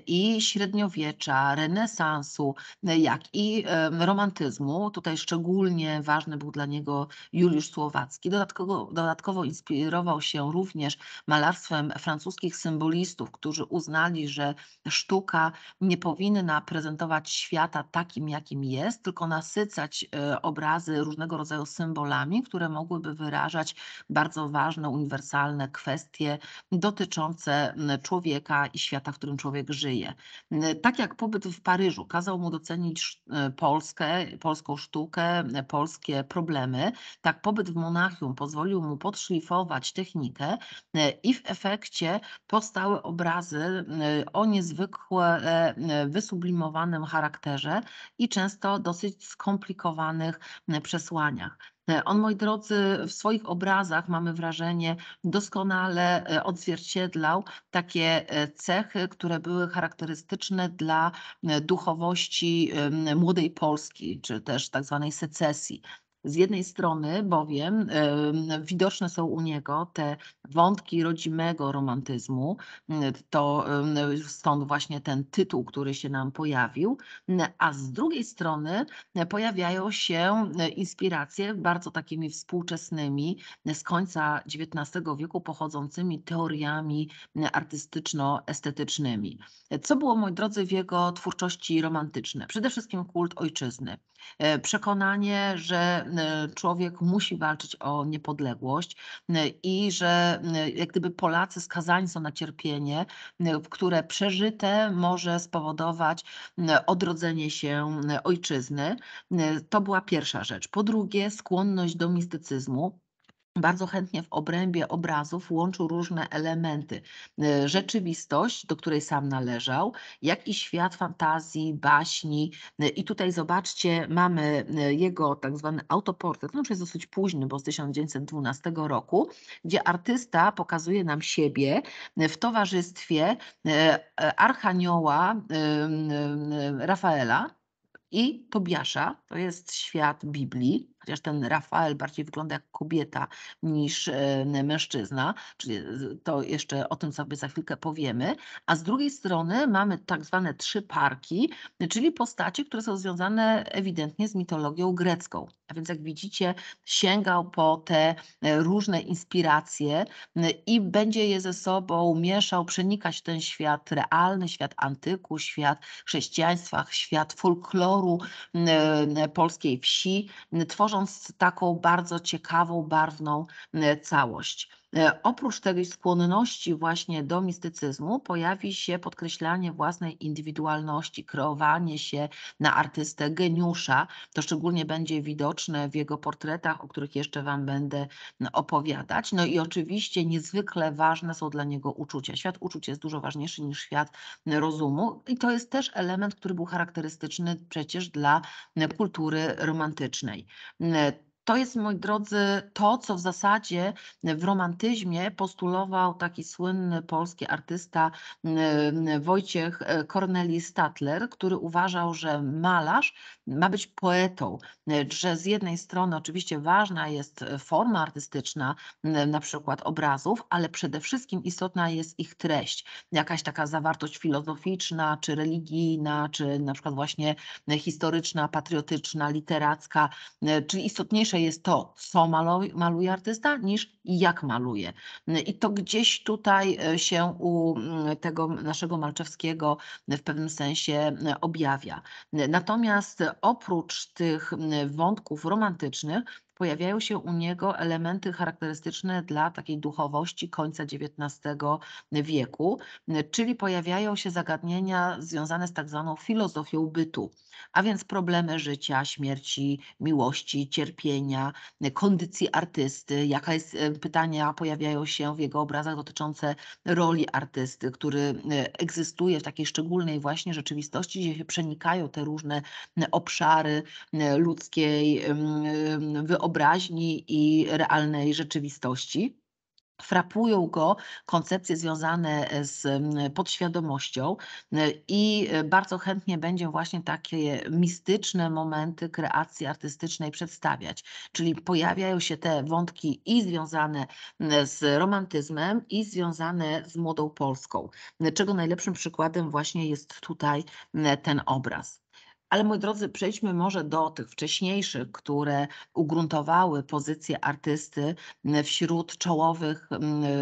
i średniowiecza, renesansu, jak i romantyzmu. Tutaj szczególnie ważny był dla niego Juliusz Słowacki. Dodatkowo, dodatkowo inspirował się również malarstwem francuskich symbolistów, którzy uznali, że sztuka nie powinna prezentować świata takim, jakim jest, tylko nasycać e, obrazy różnego rodzaju symbolami, które mogłyby wyrażać bardzo ważne, uniwersalne kwestie dotyczące człowieka i świata, w którym człowiek żyje. Tak jak pobyt w Paryżu kazał mu docenić e, Polskę, polską sztukę, polskie problemy, tak pobyt w Monachium pozwolił mu podszlifować technikę e, i w efekcie powstały obrazy o niezwykłym niezwykle e, wysublimowanym charakterze i często dosyć skomplikowanych przesłaniach. E, on, moi drodzy, w swoich obrazach mamy wrażenie doskonale e, odzwierciedlał takie cechy, które były charakterystyczne dla duchowości młodej Polski, czy też tak zwanej secesji. Z jednej strony bowiem widoczne są u niego te wątki rodzimego romantyzmu, mm, to y, stąd właśnie ten tytuł, który się nam pojawił, a z drugiej strony y, pojawiają się y, inspiracje bardzo takimi współczesnymi, z końca XIX wieku pochodzącymi teoriami artystyczno-estetycznymi. Co było, moi drodzy, w jego twórczości romantycznej? Przede wszystkim kult ojczyzny. Przekonanie, że człowiek musi walczyć o niepodległość i że jak gdyby Polacy skazani są na cierpienie, które przeżyte może spowodować odrodzenie się ojczyzny. To była pierwsza rzecz. Po drugie, skłonność do mistycyzmu bardzo chętnie w obrębie obrazów łączył różne elementy. E, rzeczywistość, do której sam należał, jak i świat fantazji, baśni. E, I tutaj zobaczcie, mamy e, jego tak zwany autoportret, on już jest dosyć późny, bo z 1912 roku, gdzie artysta pokazuje nam siebie w towarzystwie archanioła Rafaela i Tobiasza, to jest świat Biblii, chociaż ten Rafael bardziej wygląda jak kobieta niż e, mężczyzna, czyli to jeszcze o tym sobie za chwilkę powiemy, a z drugiej strony mamy tak zwane trzy parki, czyli postacie, które są związane ewidentnie z mitologią grecką. A więc jak widzicie, sięgał po te e, różne inspiracje i będzie je ze sobą mieszał, przenikać ten świat realny, świat antyku, świat chrześcijaństwa, świat folkloru polskiej wsi, tworząc tworząc taką bardzo ciekawą, barwną e, całość. E, oprócz tej skłonności właśnie do mistycyzmu pojawi się podkreślanie własnej indywidualności, kreowanie się na artystę geniusza. To szczególnie będzie widoczne w jego portretach, o których jeszcze Wam będę opowiadać. No i oczywiście niezwykle ważne są dla niego uczucia. Świat uczuć jest dużo ważniejszy niż świat rozumu i to jest też element, który był charakterystyczny przecież dla kultury romantycznej. To jest, moi drodzy, to, co w zasadzie w romantyzmie postulował taki słynny polski artysta mm, mm, Wojciech Korneli e, Statler, który uważał, że malarz ma być poetą, e, że z jednej strony oczywiście ważna jest forma artystyczna, mm, na przykład obrazów, ale przede wszystkim istotna jest ich treść, jakaś taka zawartość filozoficzna, czy religijna, czy na przykład właśnie historyczna, patriotyczna, literacka, e, czyli istotniejsze ważniejsze jest to, co maluje, maluje artysta, niż jak maluje. I to gdzieś tutaj e, się u mm, tego naszego Malczewskiego w pewnym sensie e, objawia. Natomiast oprócz tych mm, wątków romantycznych, pojawiają się u niego elementy charakterystyczne dla takiej duchowości końca XIX wieku, czyli pojawiają się zagadnienia związane z tak zwaną filozofią bytu, a więc problemy życia, śmierci, miłości, cierpienia, kondycji artysty, jaka jest, e, pytania pojawiają się w jego obrazach dotyczące roli artysty, który e, egzystuje w takiej szczególnej właśnie rzeczywistości, gdzie się przenikają te różne obszary ludzkiej wyobraźni, wyobraźni i realnej rzeczywistości. Frapują go koncepcje związane e, z podświadomością e, i e, bardzo chętnie będzie właśnie takie mistyczne momenty kreacji artystycznej przedstawiać. Czyli pojawiają się te wątki i związane z romantyzmem, i związane z młodą Polską, czego najlepszym przykładem właśnie jest tutaj ten obraz. Ale moi drodzy, przejdźmy może do tych wcześniejszych, które ugruntowały pozycję artysty wśród czołowych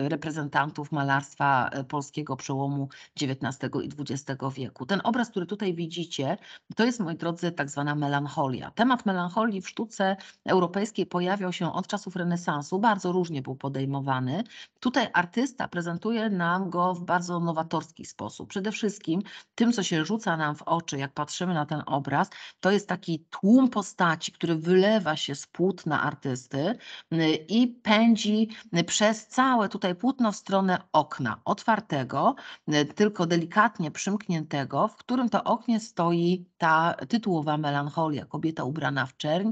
reprezentantów malarstwa e, polskiego przełomu XIX i XX wieku. Ten obraz, który tutaj widzicie, to jest, moi drodzy, tak zwana melancholia. Temat melancholii w sztuce europejskiej pojawiał się od czasów renesansu, bardzo różnie był podejmowany. Tutaj artysta prezentuje nam go w bardzo nowatorski sposób. Przede wszystkim tym, co się rzuca nam w oczy, jak patrzymy na ten obraz, to jest taki tłum postaci, który wylewa się z płótna artysty y, i pędzi y, przez całe tutaj płótno w stronę okna otwartego, y, tylko delikatnie przymkniętego, w którym to oknie stoi ta tytułowa melancholia, kobieta ubrana w czerń,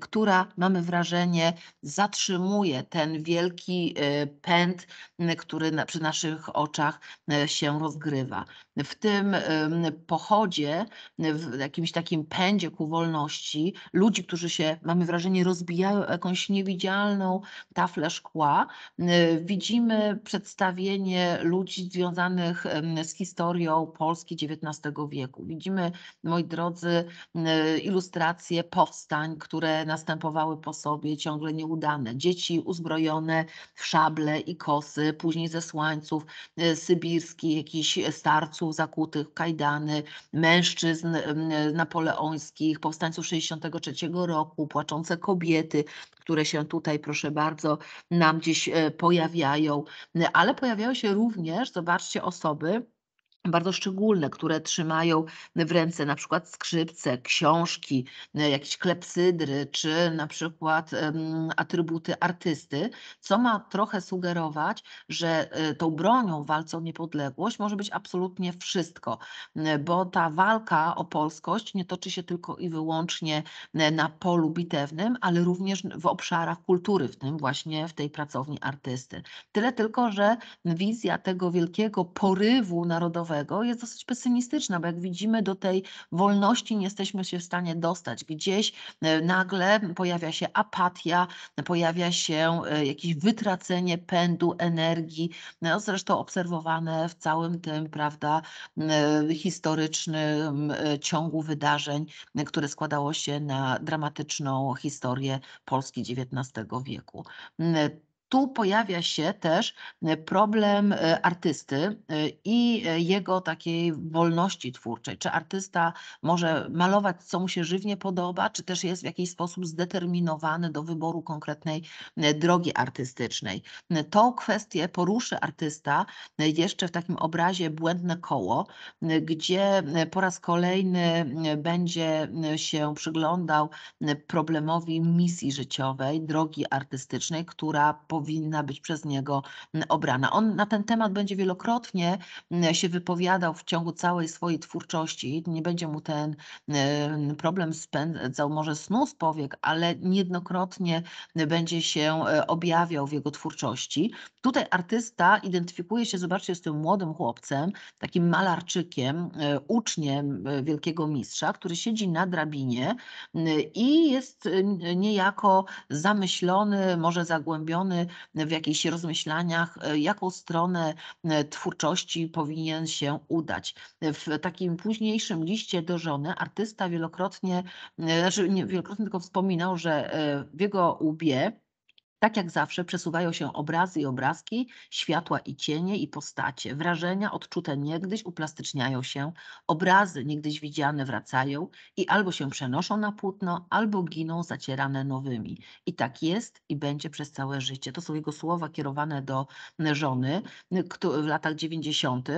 która mamy wrażenie zatrzymuje ten wielki pęd, który przy naszych oczach się rozgrywa. W tym pochodzie, w jakimś takim pędzie ku wolności, ludzi, którzy się, mamy wrażenie, rozbijają jakąś niewidzialną taflę szkła, y, widzimy przedstawienie ludzi związanych z historią Polski XIX wieku. Widzimy, moi drodzy, y, ilustracje powstań, które następowały po sobie, ciągle nieudane. Dzieci uzbrojone w szable i kosy, później zesłańców y, sybirskich, jakichś starców zakutych w kajdany, mężczyzn napoleońskich, powstańców 63 roku, płaczące kobiety, które się tutaj, proszę bardzo, nam gdzieś e, pojawiają, ale pojawiają się również, zobaczcie, osoby, bardzo szczególne, które trzymają w ręce na przykład skrzypce, książki, e, jakieś klepsydry czy na przykład atrybuty artysty, co ma trochę sugerować, że e, tą bronią walcą o niepodległość może być absolutnie wszystko, bo ta walka o polskość nie toczy się tylko i wyłącznie e, na polu bitewnym, ale również w obszarach kultury, w tym właśnie w tej pracowni artysty. Tyle tylko, że wizja tego wielkiego porywu narodowego jest dosyć pesymistyczna, bo jak widzimy, do tej wolności nie jesteśmy się w stanie dostać. Gdzieś e, nagle pojawia się apatia, pojawia się e, jakieś wytracenie pędu, energii, no zresztą obserwowane w całym tym, prawda, e, historycznym ciągu wydarzeń, które składało się na dramatyczną historię Polski XIX wieku tu pojawia się też e, problem e, artysty e, i jego takiej wolności twórczej. Czy artysta może malować, co mu się żywnie podoba, czy też jest w jakiś sposób zdeterminowany do wyboru konkretnej drogi artystycznej. Tą kwestię poruszy artysta jeszcze w takim obrazie Błędne Koło, gdzie po raz kolejny będzie się przyglądał problemowi misji życiowej, drogi artystycznej, która po powinna być przez niego mm, obrana. On na ten temat będzie wielokrotnie mm, się wypowiadał w ciągu całej swojej twórczości. Nie będzie mu ten mm, problem spędzał może snu z powiek, ale niejednokrotnie będzie się e, objawiał w jego twórczości. Tutaj artysta identyfikuje się, zobaczcie, z tym młodym chłopcem, takim malarczykiem, e, uczniem e, wielkiego mistrza, który siedzi na drabinie i jest niejako zamyślony, może zagłębiony w jakichś rozmyślaniach, e, jaką stronę e, twórczości powinien się udać. W takim późniejszym liście do żony artysta wielokrotnie, e, znaczy nie wielokrotnie tylko wspominał, że w jego łbie tak jak zawsze przesuwają się obrazy i obrazki, światła i cienie i postacie. Wrażenia odczute niegdyś uplastyczniają się, obrazy niegdyś widziane wracają i albo się przenoszą na płótno, albo giną zacierane nowymi. I tak jest i będzie przez całe życie. To są jego słowa kierowane do żony w latach 90.,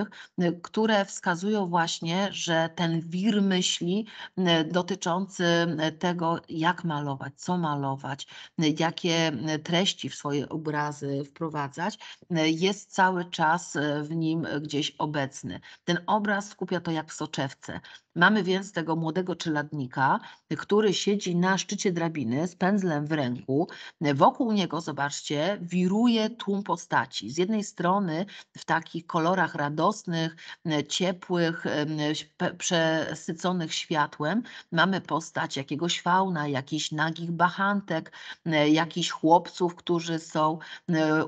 które wskazują właśnie, że ten wir myśli dotyczący tego, jak malować, co malować, jakie treści w swoje obrazy wprowadzać, e, jest cały czas e, w nim e, gdzieś obecny. Ten obraz skupia to jak w soczewce. Mamy więc tego młodego czeladnika, który siedzi na szczycie drabiny z pędzlem w ręku. Wokół niego, zobaczcie, wiruje tłum postaci. Z jednej strony w takich kolorach radosnych, ciepłych, przesyconych światłem mamy postać jakiegoś fauna, jakichś nagich bachantek, jakichś chłopców, którzy są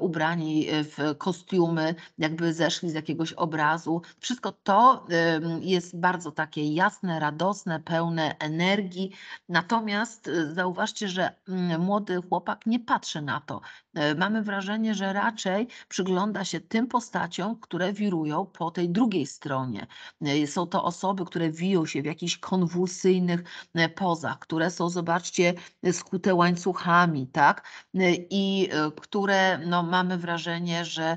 ubrani w kostiumy, jakby zeszli z jakiegoś obrazu. Wszystko to jest bardzo takie jasne, radosne, pełne energii. Natomiast y, zauważcie, że mm, młody chłopak nie patrzy na to. Y, mamy wrażenie, że raczej przygląda się tym postaciom, które wirują po tej drugiej stronie. Y, są to osoby, które wiją się w jakichś konwulsyjnych pozach, które są, zobaczcie, skute łańcuchami, tak? I które no, mamy wrażenie, że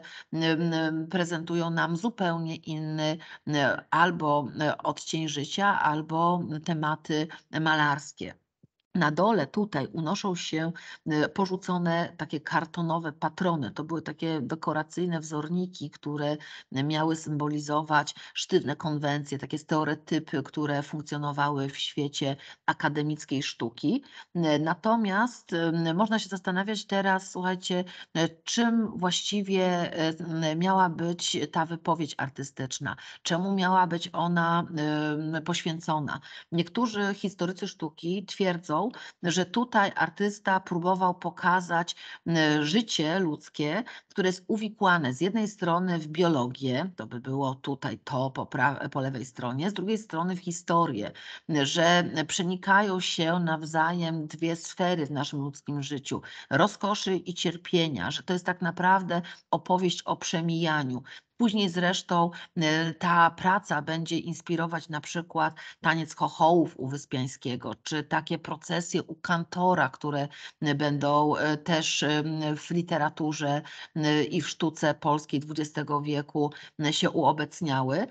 prezentują nam zupełnie inny albo odcień życia albo tematy malarskie. Na dole tutaj unoszą się y, porzucone takie kartonowe patrony. To były takie dekoracyjne wzorniki, które y, miały symbolizować sztywne konwencje, takie stereotypy, które funkcjonowały w świecie akademickiej sztuki. Y, natomiast można się zastanawiać teraz, słuchajcie, czym właściwie miała być ta wypowiedź artystyczna, czemu miała być ona poświęcona. Niektórzy historycy sztuki twierdzą, że tutaj artysta próbował pokazać e, życie ludzkie, które jest uwikłane z jednej strony w biologię, to by było tutaj to po, po lewej stronie, z drugiej strony w historię, że przenikają się nawzajem dwie sfery w naszym ludzkim życiu rozkoszy i cierpienia, że to jest tak naprawdę opowieść o przemijaniu. Później zresztą e, ta praca będzie inspirować na przykład taniec kochołów u Wyspiańskiego, czy takie procesje u Kantora, które e, będą e, też w literaturze i w sztuce polskiej XX wieku się uobecniały.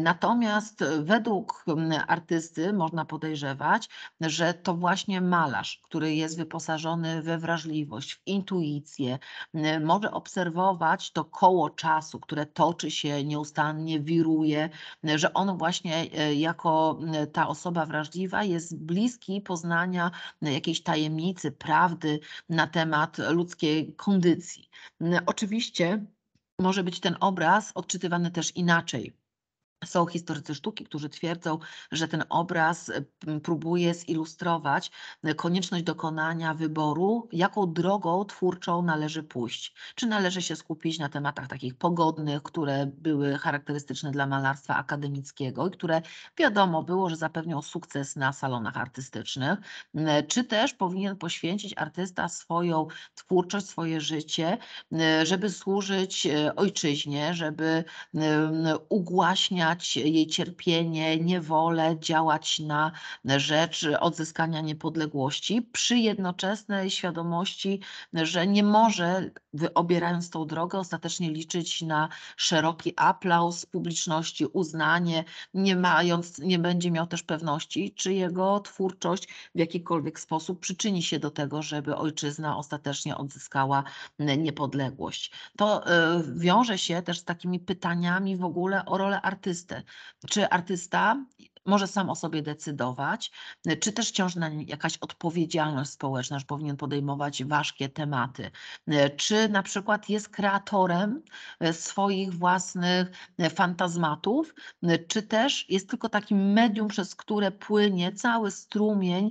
Natomiast według artysty można podejrzewać, że to właśnie malarz, który jest wyposażony we wrażliwość, w intuicję, może obserwować to koło czasu, które to toczy się nieustannie, wiruje, że on właśnie e, jako e, ta osoba wrażliwa jest bliski poznania jakiejś tajemnicy, prawdy na temat ludzkiej kondycji. Oczywiście może być ten obraz odczytywany też inaczej. Są historycy sztuki, którzy twierdzą, że ten obraz e, próbuje zilustrować e, konieczność dokonania wyboru, jaką drogą twórczą należy pójść. Czy należy się skupić na tematach takich pogodnych, które były charakterystyczne dla malarstwa akademickiego i które wiadomo było, że zapewnią sukces na salonach artystycznych, e, czy też powinien poświęcić artysta swoją twórczość, swoje życie, żeby służyć ojczyźnie, żeby ugłaśniać, jej cierpienie, niewolę, działać na rzecz odzyskania niepodległości, przy jednoczesnej świadomości, że nie może, obierając tą drogę, ostatecznie liczyć na szeroki aplauz publiczności, uznanie, nie mając, nie będzie miał też pewności, czy jego twórczość w jakikolwiek sposób przyczyni się do tego, żeby ojczyzna ostatecznie odzyskała niepodległość. To e, wiąże się też z takimi pytaniami w ogóle o rolę artysty czy artysta może sam o sobie decydować, y, czy też ciąży na nim jakaś odpowiedzialność społeczna, że powinien podejmować ważkie tematy, y, czy na przykład jest kreatorem y, swoich własnych fantazmatów, czy też jest tylko takim medium, przez które płynie cały strumień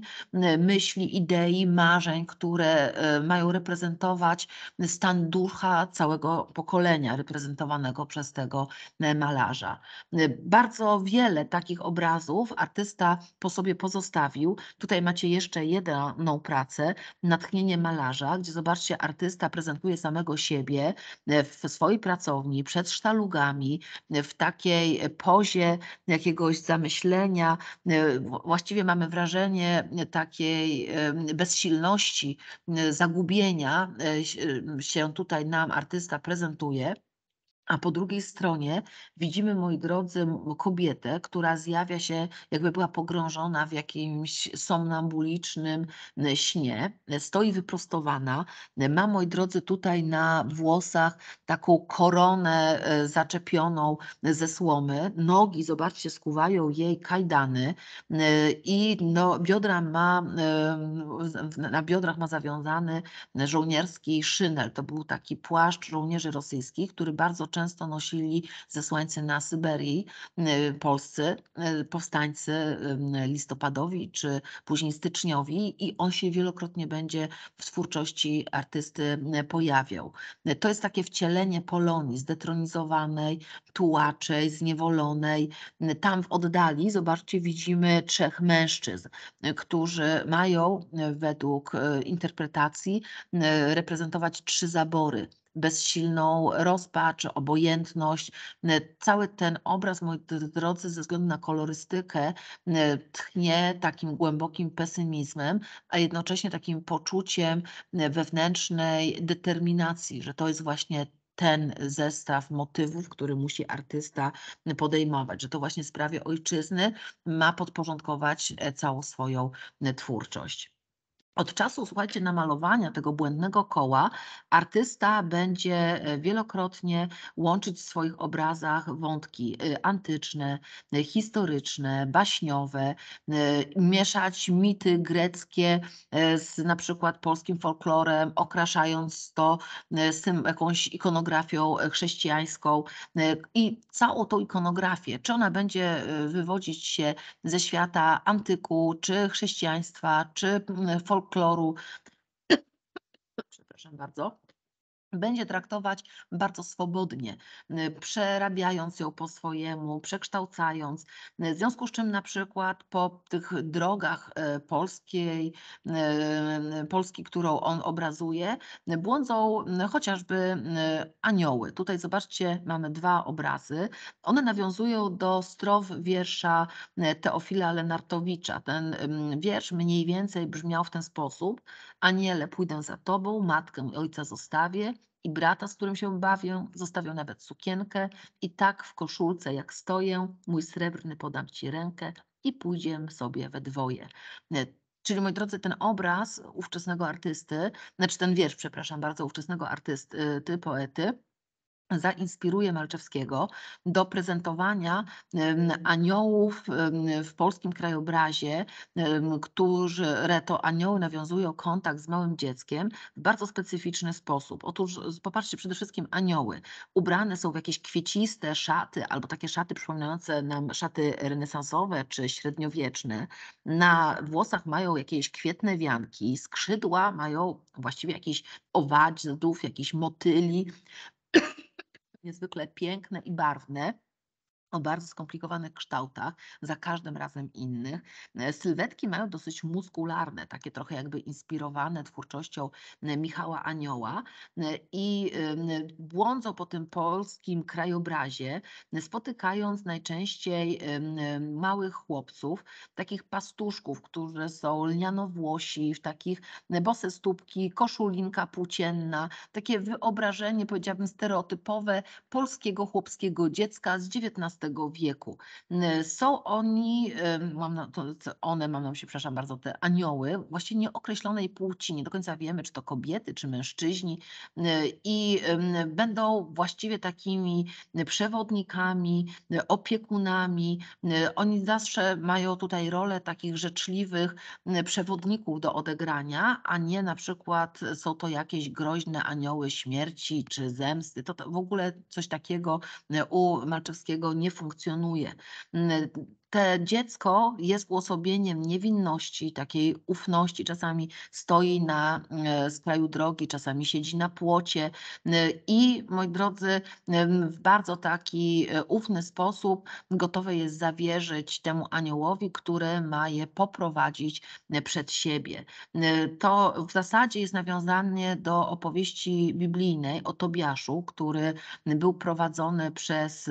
myśli, idei, marzeń, które mają reprezentować stan ducha całego pokolenia reprezentowanego przez tego malarza. Bardzo wiele takich obrazów, obrazów artysta po sobie pozostawił. Tutaj macie jeszcze jedną pracę, Natchnienie malarza, gdzie zobaczcie, artysta prezentuje samego siebie e, w swojej pracowni, przed sztalugami, e, w takiej pozie jakiegoś zamyślenia. E, właściwie mamy wrażenie takiej bezsilności, zagubienia się tutaj nam artysta prezentuje. A po drugiej stronie widzimy, moi drodzy, kobietę, która zjawia się, jakby była pogrążona w jakimś somnambulicznym e, śnie. E, stoi wyprostowana. E, ma, moi drodzy, tutaj na włosach taką koronę zaczepioną ze słomy. Nogi, zobaczcie, skuwają jej kajdany. I no, biodra ma, na biodrach ma zawiązany żołnierski szynel. To był taki płaszcz żołnierzy rosyjskich, który bardzo często często nosili zesłańcy na Syberii y, polscy, y, powstańcy y, listopadowi czy później styczniowi i on się wielokrotnie będzie w twórczości artysty pojawiał. To jest takie wcielenie Polonii zdetronizowanej, tułaczej, zniewolonej. Tam w oddali, zobaczcie, widzimy trzech mężczyzn, którzy mają według interpretacji reprezentować trzy zabory bezsilną rozpacz, obojętność. E, cały ten obraz, moi drodzy, ze względu na kolorystykę, e, tchnie takim głębokim pesymizmem, a jednocześnie takim poczuciem e, wewnętrznej determinacji, że to jest właśnie ten zestaw motywów, który musi artysta podejmować, że to właśnie w sprawie ojczyzny ma podporządkować całą swoją twórczość. Od czasu, słuchajcie, namalowania tego błędnego koła, artysta będzie e, wielokrotnie łączyć w swoich obrazach wątki e, antyczne, e, historyczne, baśniowe, mieszać mity greckie z na przykład polskim folklorem, okraszając to z tym jakąś ikonografią chrześcijańską i całą tą ikonografię, czy ona będzie wywodzić się ze świata antyku, czy chrześcijaństwa, czy folkloru, folkloru, przepraszam bardzo, będzie traktować bardzo swobodnie, y, przerabiając ją po swojemu, przekształcając. Y, w związku z czym na przykład po tych drogach y, polskiej, Polski, którą on obrazuje, błądzą chociażby anioły. Tutaj zobaczcie, mamy dwa obrazy. One nawiązują do strof wiersza Teofila Lenartowicza. Ten wiersz mniej więcej brzmiał w ten sposób. Aniele, pójdę za tobą, matkę i ojca zostawię, i brata, z którym się bawię, zostawią nawet sukienkę i tak w koszulce jak stoję, mój srebrny podam ci rękę i pójdziemy sobie we dwoje. E, czyli moi drodzy, ten obraz ówczesnego artysty, znaczy ten wiersz, przepraszam bardzo, ówczesnego artysty, poety, zainspiruje Malczewskiego do prezentowania mm. aniołów w polskim krajobrazie, którzy, to anioły nawiązują kontakt z małym dzieckiem w bardzo specyficzny sposób. Otóż popatrzcie, przede wszystkim anioły ubrane są w jakieś kwieciste szaty albo takie szaty przypominające nam szaty renesansowe czy średniowieczne. Na mm. włosach mają jakieś kwietne wianki, skrzydła mają właściwie jakiś owadzów, jakichś motyli niezwykle piękne i barwne o bardzo skomplikowanych kształtach, za każdym razem innych. E, sylwetki mają dosyć muskularne, takie trochę jakby inspirowane twórczością e, Michała Anioła e, i błądzą po tym polskim krajobrazie, spotykając najczęściej małych chłopców, takich pastuszków, którzy są lnianowłosi, w takich bose stópki, koszulinka płócienna, takie wyobrażenie, powiedziałabym, stereotypowe polskiego chłopskiego dziecka z XIX wieku. Są oni, mam na, to, one, mam na myśli, przepraszam bardzo, te anioły, właściwie nieokreślonej płci, nie do końca wiemy, czy to kobiety, czy mężczyźni, i będą właściwie takimi przewodnikami, opiekunami. Oni zawsze mają tutaj rolę takich życzliwych przewodników do odegrania, a nie na przykład są to jakieś groźne anioły śmierci czy zemsty. To, to w ogóle coś takiego u Malczewskiego nie funkcjonuje te dziecko jest uosobieniem niewinności, takiej ufności, czasami stoi na e, skraju drogi, czasami siedzi na płocie e, i moi drodzy, e, w bardzo taki ufny sposób gotowe jest zawierzyć temu aniołowi, który ma je poprowadzić przed siebie. To w zasadzie jest nawiązanie do opowieści biblijnej o Tobiaszu, który był prowadzony przez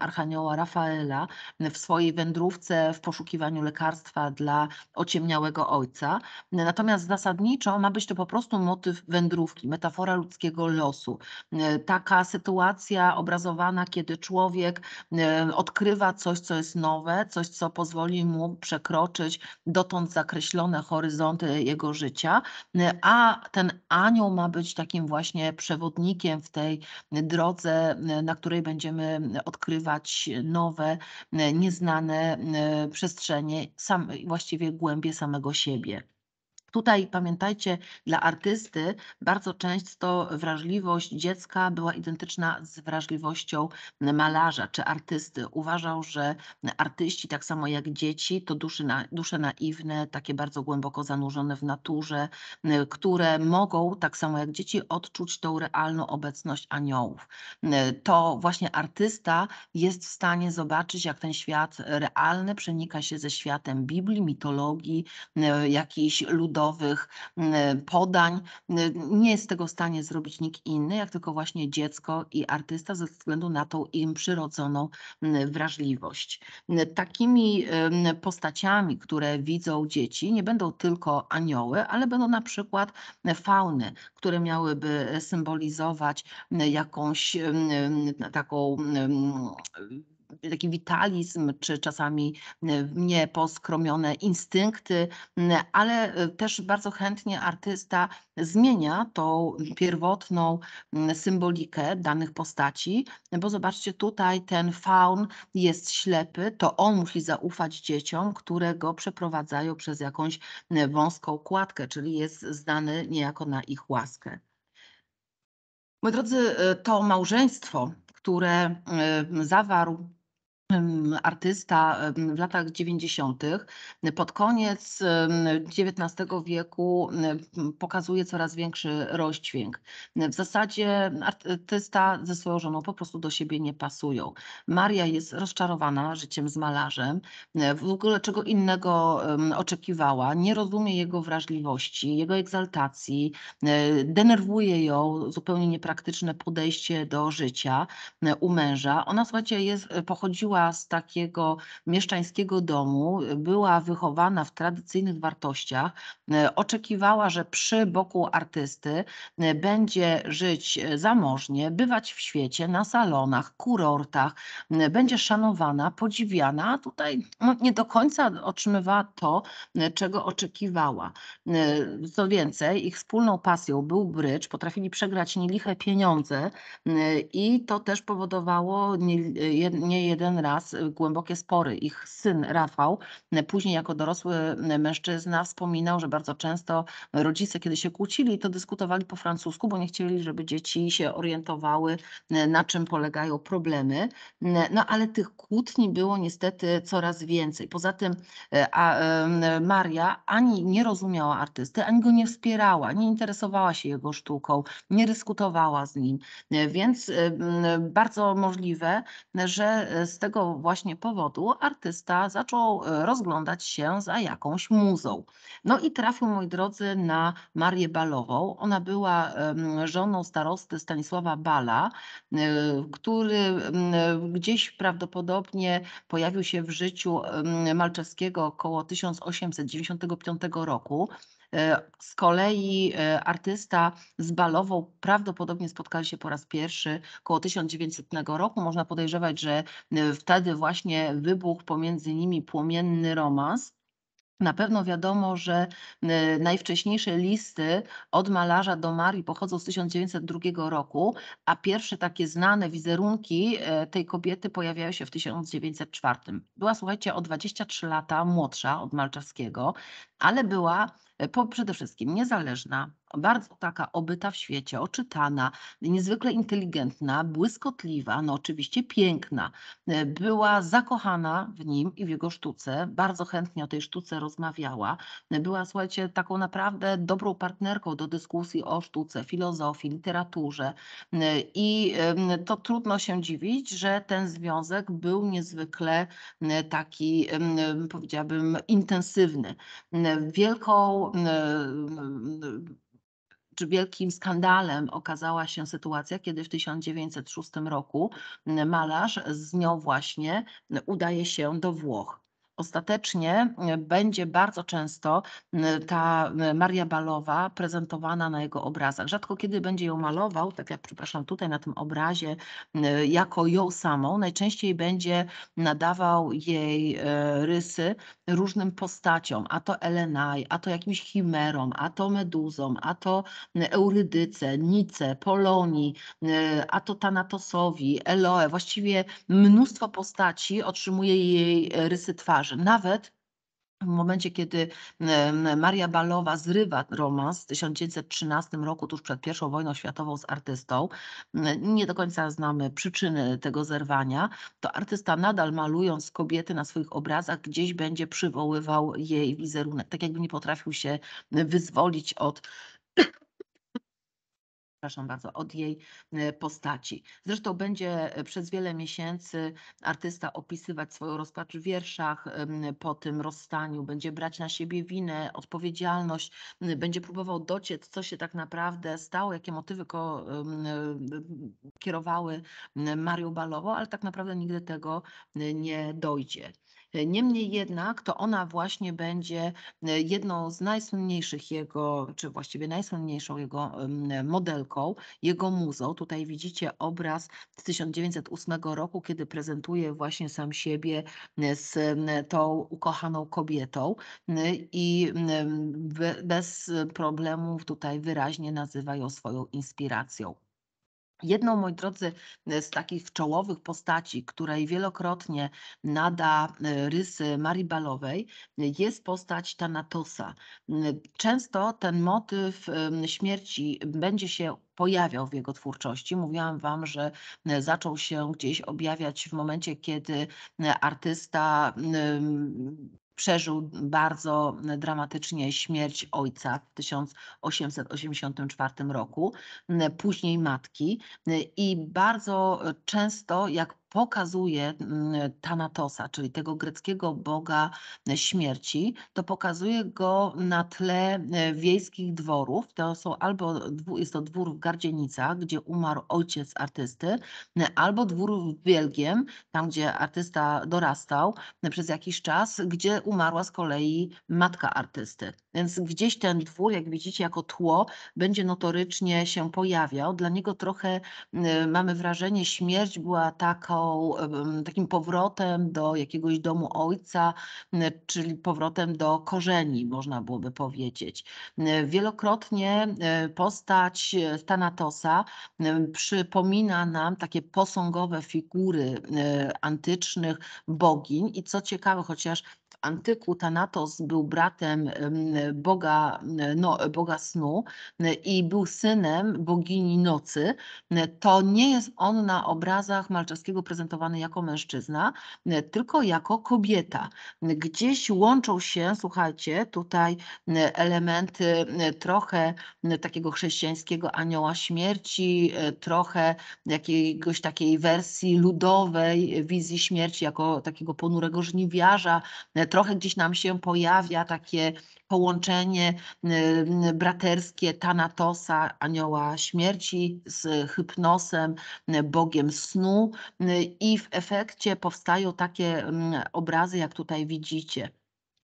archanioła Rafaela w swojej wędrówce w poszukiwaniu lekarstwa dla ociemniałego ojca. Natomiast zasadniczo ma być to po prostu motyw wędrówki, metafora ludzkiego losu. Taka sytuacja obrazowana, kiedy człowiek e, odkrywa coś, co jest nowe, coś, co pozwoli mu przekroczyć dotąd zakreślone horyzonty jego życia, a ten anioł ma być takim właśnie przewodnikiem w tej drodze, na której będziemy odkrywać nowe, e, nieznane E, przestrzenie, sam, właściwie głębie samego siebie. Tutaj pamiętajcie, dla artysty bardzo często wrażliwość dziecka była identyczna z wrażliwością malarza czy artysty. Uważał, że artyści, tak samo jak dzieci, to duszy na, dusze naiwne, takie bardzo głęboko zanurzone w naturze, które mogą, tak samo jak dzieci, odczuć tą realną obecność aniołów. To właśnie artysta jest w stanie zobaczyć, jak ten świat realny przenika się ze światem Biblii, mitologii, jakichś ludowych, Mm, podań. Mm, nie jest tego w stanie zrobić nikt inny, jak tylko właśnie dziecko i artysta ze względu na tą im przyrodzoną mm, wrażliwość. Takimi postaciami, które widzą dzieci, nie będą tylko anioły, ale będą na przykład fauny, które miałyby symbolizować jakąś taką taki witalizm, czy czasami e, nieposkromione poskromione instynkty, ale e, też bardzo chętnie artysta zmienia tą pierwotną symbolikę danych postaci, bo zobaczcie, tutaj ten faun jest ślepy, to on musi zaufać dzieciom, które go przeprowadzają przez jakąś wąską kładkę, czyli jest znany niejako na ich łaskę. Moi drodzy, e, to małżeństwo, które zawarł artysta w latach 90. pod koniec XIX wieku pokazuje coraz większy rozdźwięk. W zasadzie artysta ze swoją żoną po prostu do siebie nie pasują. Maria jest rozczarowana życiem z malarzem, e, w ogóle czego innego oczekiwała, nie rozumie jego wrażliwości, jego egzaltacji, e, denerwuje ją zupełnie niepraktyczne podejście do życia e, u męża. Ona, słuchajcie, jest, pochodziła z takiego mieszczańskiego domu, y, była wychowana w tradycyjnych wartościach, y, oczekiwała, że przy boku artysty y, będzie żyć zamożnie, bywać w świecie, na salonach, kurortach, będzie szanowana, podziwiana, a tutaj no, nie do końca otrzymywała to, czego oczekiwała. Co więcej, ich wspólną pasją był brycz, potrafili przegrać nieliche pieniądze i to też powodowało nie, nie jeden raz, Y, głębokie spory. Ich syn Rafał, y, później jako dorosły y, mężczyzna, wspominał, że bardzo często rodzice, kiedy się kłócili, to dyskutowali po francusku, bo nie chcieli, żeby dzieci się orientowały, na czym polegają problemy. No ale tych kłótni było niestety coraz więcej. Poza tym a, Maria ani nie rozumiała artysty, ani go nie wspierała, nie interesowała się jego sztuką, nie dyskutowała z nim. Więc bardzo możliwe, że z tego właśnie powodu artysta zaczął e, rozglądać się za jakąś muzą. No i trafił, moi drodzy, na Marię Balową. Ona była żoną starosty Stanisława Bala, e, który gdzieś prawdopodobnie pojawił się w życiu Malczewskiego około 1895 roku. E, z kolei e, artysta z Balową prawdopodobnie spotkali się po raz pierwszy około 1900 roku. Można podejrzewać, że e, wtedy właśnie wybuchł pomiędzy nimi płomienny romans. Na pewno wiadomo, że najwcześniejsze listy od malarza do Marii pochodzą z 1902 roku, a pierwsze takie znane wizerunki tej kobiety pojawiają się w 1904. Była, słuchajcie, o 23 lata młodsza od Malczewskiego, ale była E, po, przede wszystkim niezależna, bardzo taka obyta w świecie, oczytana, niezwykle inteligentna, błyskotliwa, no oczywiście piękna. E, była zakochana w nim i w jego sztuce, bardzo chętnie o tej sztuce rozmawiała. E, była, słuchajcie, taką naprawdę dobrą partnerką do dyskusji o sztuce, filozofii, literaturze i to trudno się dziwić, że ten związek był niezwykle taki, powiedziałabym, intensywny. Wielką E, czy wielkim skandalem okazała się sytuacja, kiedy w 1906 roku malarz z nią właśnie udaje się do Włoch ostatecznie e, będzie bardzo często e, ta e, Maria Balowa prezentowana na jego obrazach. Rzadko kiedy będzie ją malował, tak jak przepraszam tutaj na tym obrazie, jako ją samą. Najczęściej będzie nadawał jej rysy różnym postaciom, a to Elenaj, a to jakimś chimerom, a to meduzom, a to Eurydyce, Nice, Polonii, a to Tanatosowi, Eloe. Właściwie mnóstwo postaci otrzymuje jej rysy twarzy sprzedaży. Nawet w momencie, kiedy Maria Balowa zrywa romans w 1913 roku, tuż przed I wojną światową z artystą, nie do końca znamy przyczyny tego zerwania, to artysta nadal malując kobiety na swoich obrazach gdzieś będzie przywoływał jej wizerunek, tak jakby nie potrafił się wyzwolić od przepraszam bardzo, od jej e, postaci. Zresztą będzie e, przez wiele miesięcy artysta opisywać swoją rozpacz w wierszach po tym rozstaniu, będzie brać na siebie winę, odpowiedzialność, będzie próbował dociec, co się tak naprawdę stało, jakie motywy ko, e, kierowały Marią Balowo, ale tak naprawdę nigdy tego nie dojdzie. Niemniej jednak to ona właśnie będzie e, jedną z najsłynniejszych jego, czy właściwie najsłynniejszą jego modelką, jego muzą. Tutaj widzicie obraz z 1908 roku, kiedy prezentuje właśnie sam siebie e, z tą ukochaną kobietą e, i bez problemów tutaj wyraźnie nazywa ją swoją inspiracją. Jedną, moi drodzy, e, z takich czołowych postaci, której wielokrotnie nada e, rysy Marii Balowej, e, jest postać Tanatosa. Często ten motyw śmierci będzie się pojawiał w jego twórczości. Mówiłam Wam, że zaczął się gdzieś objawiać w momencie, kiedy artysta przeżył bardzo dramatycznie śmierć ojca w 1884 roku, później matki i bardzo często jak pokazuje mm, Thanatosa, czyli tego greckiego boga e, śmierci, to pokazuje go na tle e, wiejskich dworów. To są albo jest to dwór w Gardzienicach, gdzie umarł ojciec artysty, e, albo dwór w Bielgiem, tam gdzie artysta dorastał przez jakiś czas, gdzie umarła z kolei matka artysty. Więc gdzieś ten dwór, jak widzicie, jako tło będzie notorycznie się pojawiał. Dla niego trochę mamy wrażenie, śmierć była taką takim powrotem do jakiegoś domu ojca, czyli powrotem do korzeni, można byłoby powiedzieć. Wielokrotnie e, postać e, Thanatosa przypomina nam takie posągowe figury e, antycznych bogiń i co ciekawe, chociaż antyku Thanatos był bratem boga, no, boga snu i był synem bogini nocy, to nie jest on na obrazach Malczewskiego prezentowany jako mężczyzna, tylko jako kobieta. Gdzieś łączą się, słuchajcie, tutaj elementy trochę takiego chrześcijańskiego anioła śmierci, trochę jakiegoś takiej wersji ludowej wizji śmierci jako takiego ponurego żniwiarza, trochę gdzieś nam się pojawia takie połączenie y, y, braterskie Thanatosa, anioła śmierci, z hypnosem, y, bogiem snu i w efekcie powstają takie mm, obrazy, jak tutaj widzicie.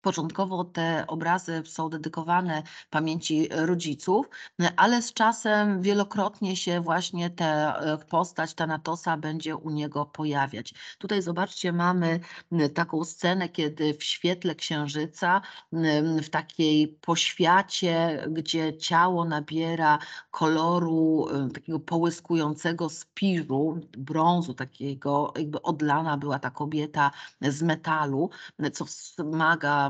Początkowo te obrazy są dedykowane pamięci rodziców, ale z czasem wielokrotnie się właśnie ta e, postać Tanatosa będzie u niego pojawiać. Tutaj zobaczcie, mamy e, taką scenę, kiedy w świetle księżyca, w takiej poświacie, gdzie ciało nabiera koloru e, takiego połyskującego spiru, brązu takiego, jakby odlana była ta kobieta z metalu, co wzmaga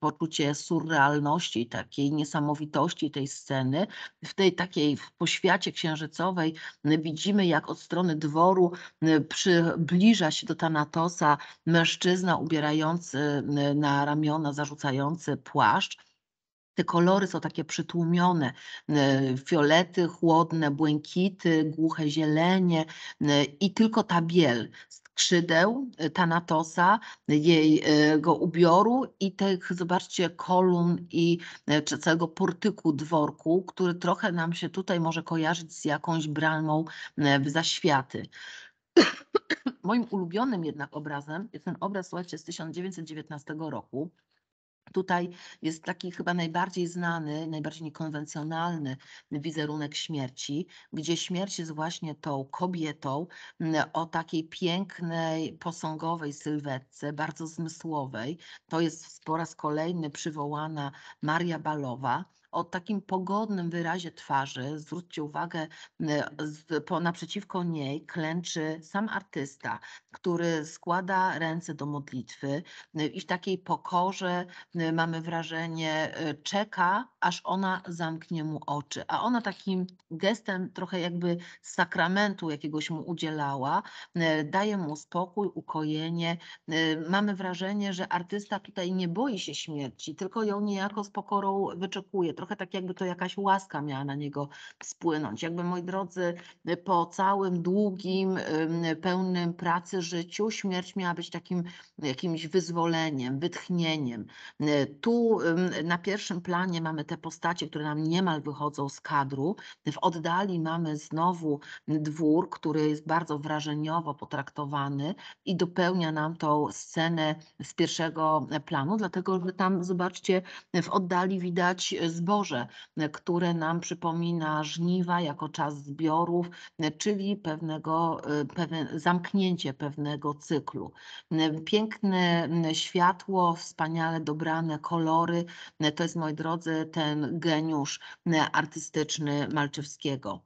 poczucie surrealności, takiej niesamowitości tej sceny. W tej takiej w poświacie księżycowej widzimy, jak od strony dworu przybliża się do Thanatosa mężczyzna ubierający na ramiona, zarzucający płaszcz. Te kolory są takie przytłumione, fiolety, chłodne, błękity, głuche zielenie i tylko ta biel skrzydeł y, Tanatosa, jej y, go ubioru i tych, zobaczcie, kolumn i y, czy całego portyku dworku, który trochę nam się tutaj może kojarzyć z jakąś bramą w zaświaty. Moim ulubionym jednak obrazem jest ten obraz, słuchajcie, z 1919 roku. Tutaj jest taki chyba najbardziej znany, najbardziej niekonwencjonalny wizerunek śmierci, gdzie śmierć jest właśnie tą kobietą mm, o takiej pięknej, posągowej sylwetce, bardzo zmysłowej. To jest po raz kolejny przywołana Maria Balowa o takim pogodnym wyrazie twarzy. Zwróćcie uwagę, e, z, po, naprzeciwko niej klęczy sam artysta, który składa ręce do modlitwy e, i w takiej pokorze e, mamy wrażenie czeka, aż ona zamknie mu oczy. A ona takim gestem trochę jakby sakramentu jakiegoś mu udzielała, daje mu spokój, ukojenie. Mamy wrażenie, że artysta tutaj nie boi się śmierci, tylko ją niejako z pokorą wyczekuje trochę tak jakby to jakaś łaska miała na niego spłynąć. Jakby moi drodzy, po całym długim, pełnym pracy życiu śmierć miała być takim jakimś wyzwoleniem, wytchnieniem. Yy, tu na pierwszym planie mamy te postacie, które nam niemal wychodzą z kadru. W oddali mamy znowu dwór, który jest bardzo wrażeniowo potraktowany i dopełnia nam tą scenę z pierwszego planu, dlatego że tam, zobaczcie, w oddali widać zbory które nam przypomina żniwa jako czas zbiorów, czyli pewnego y, zamknięcie pewnego cyklu. Piękne y, światło, wspaniale dobrane kolory, y, to jest moi drodzy ten geniusz artystyczny Malczewskiego.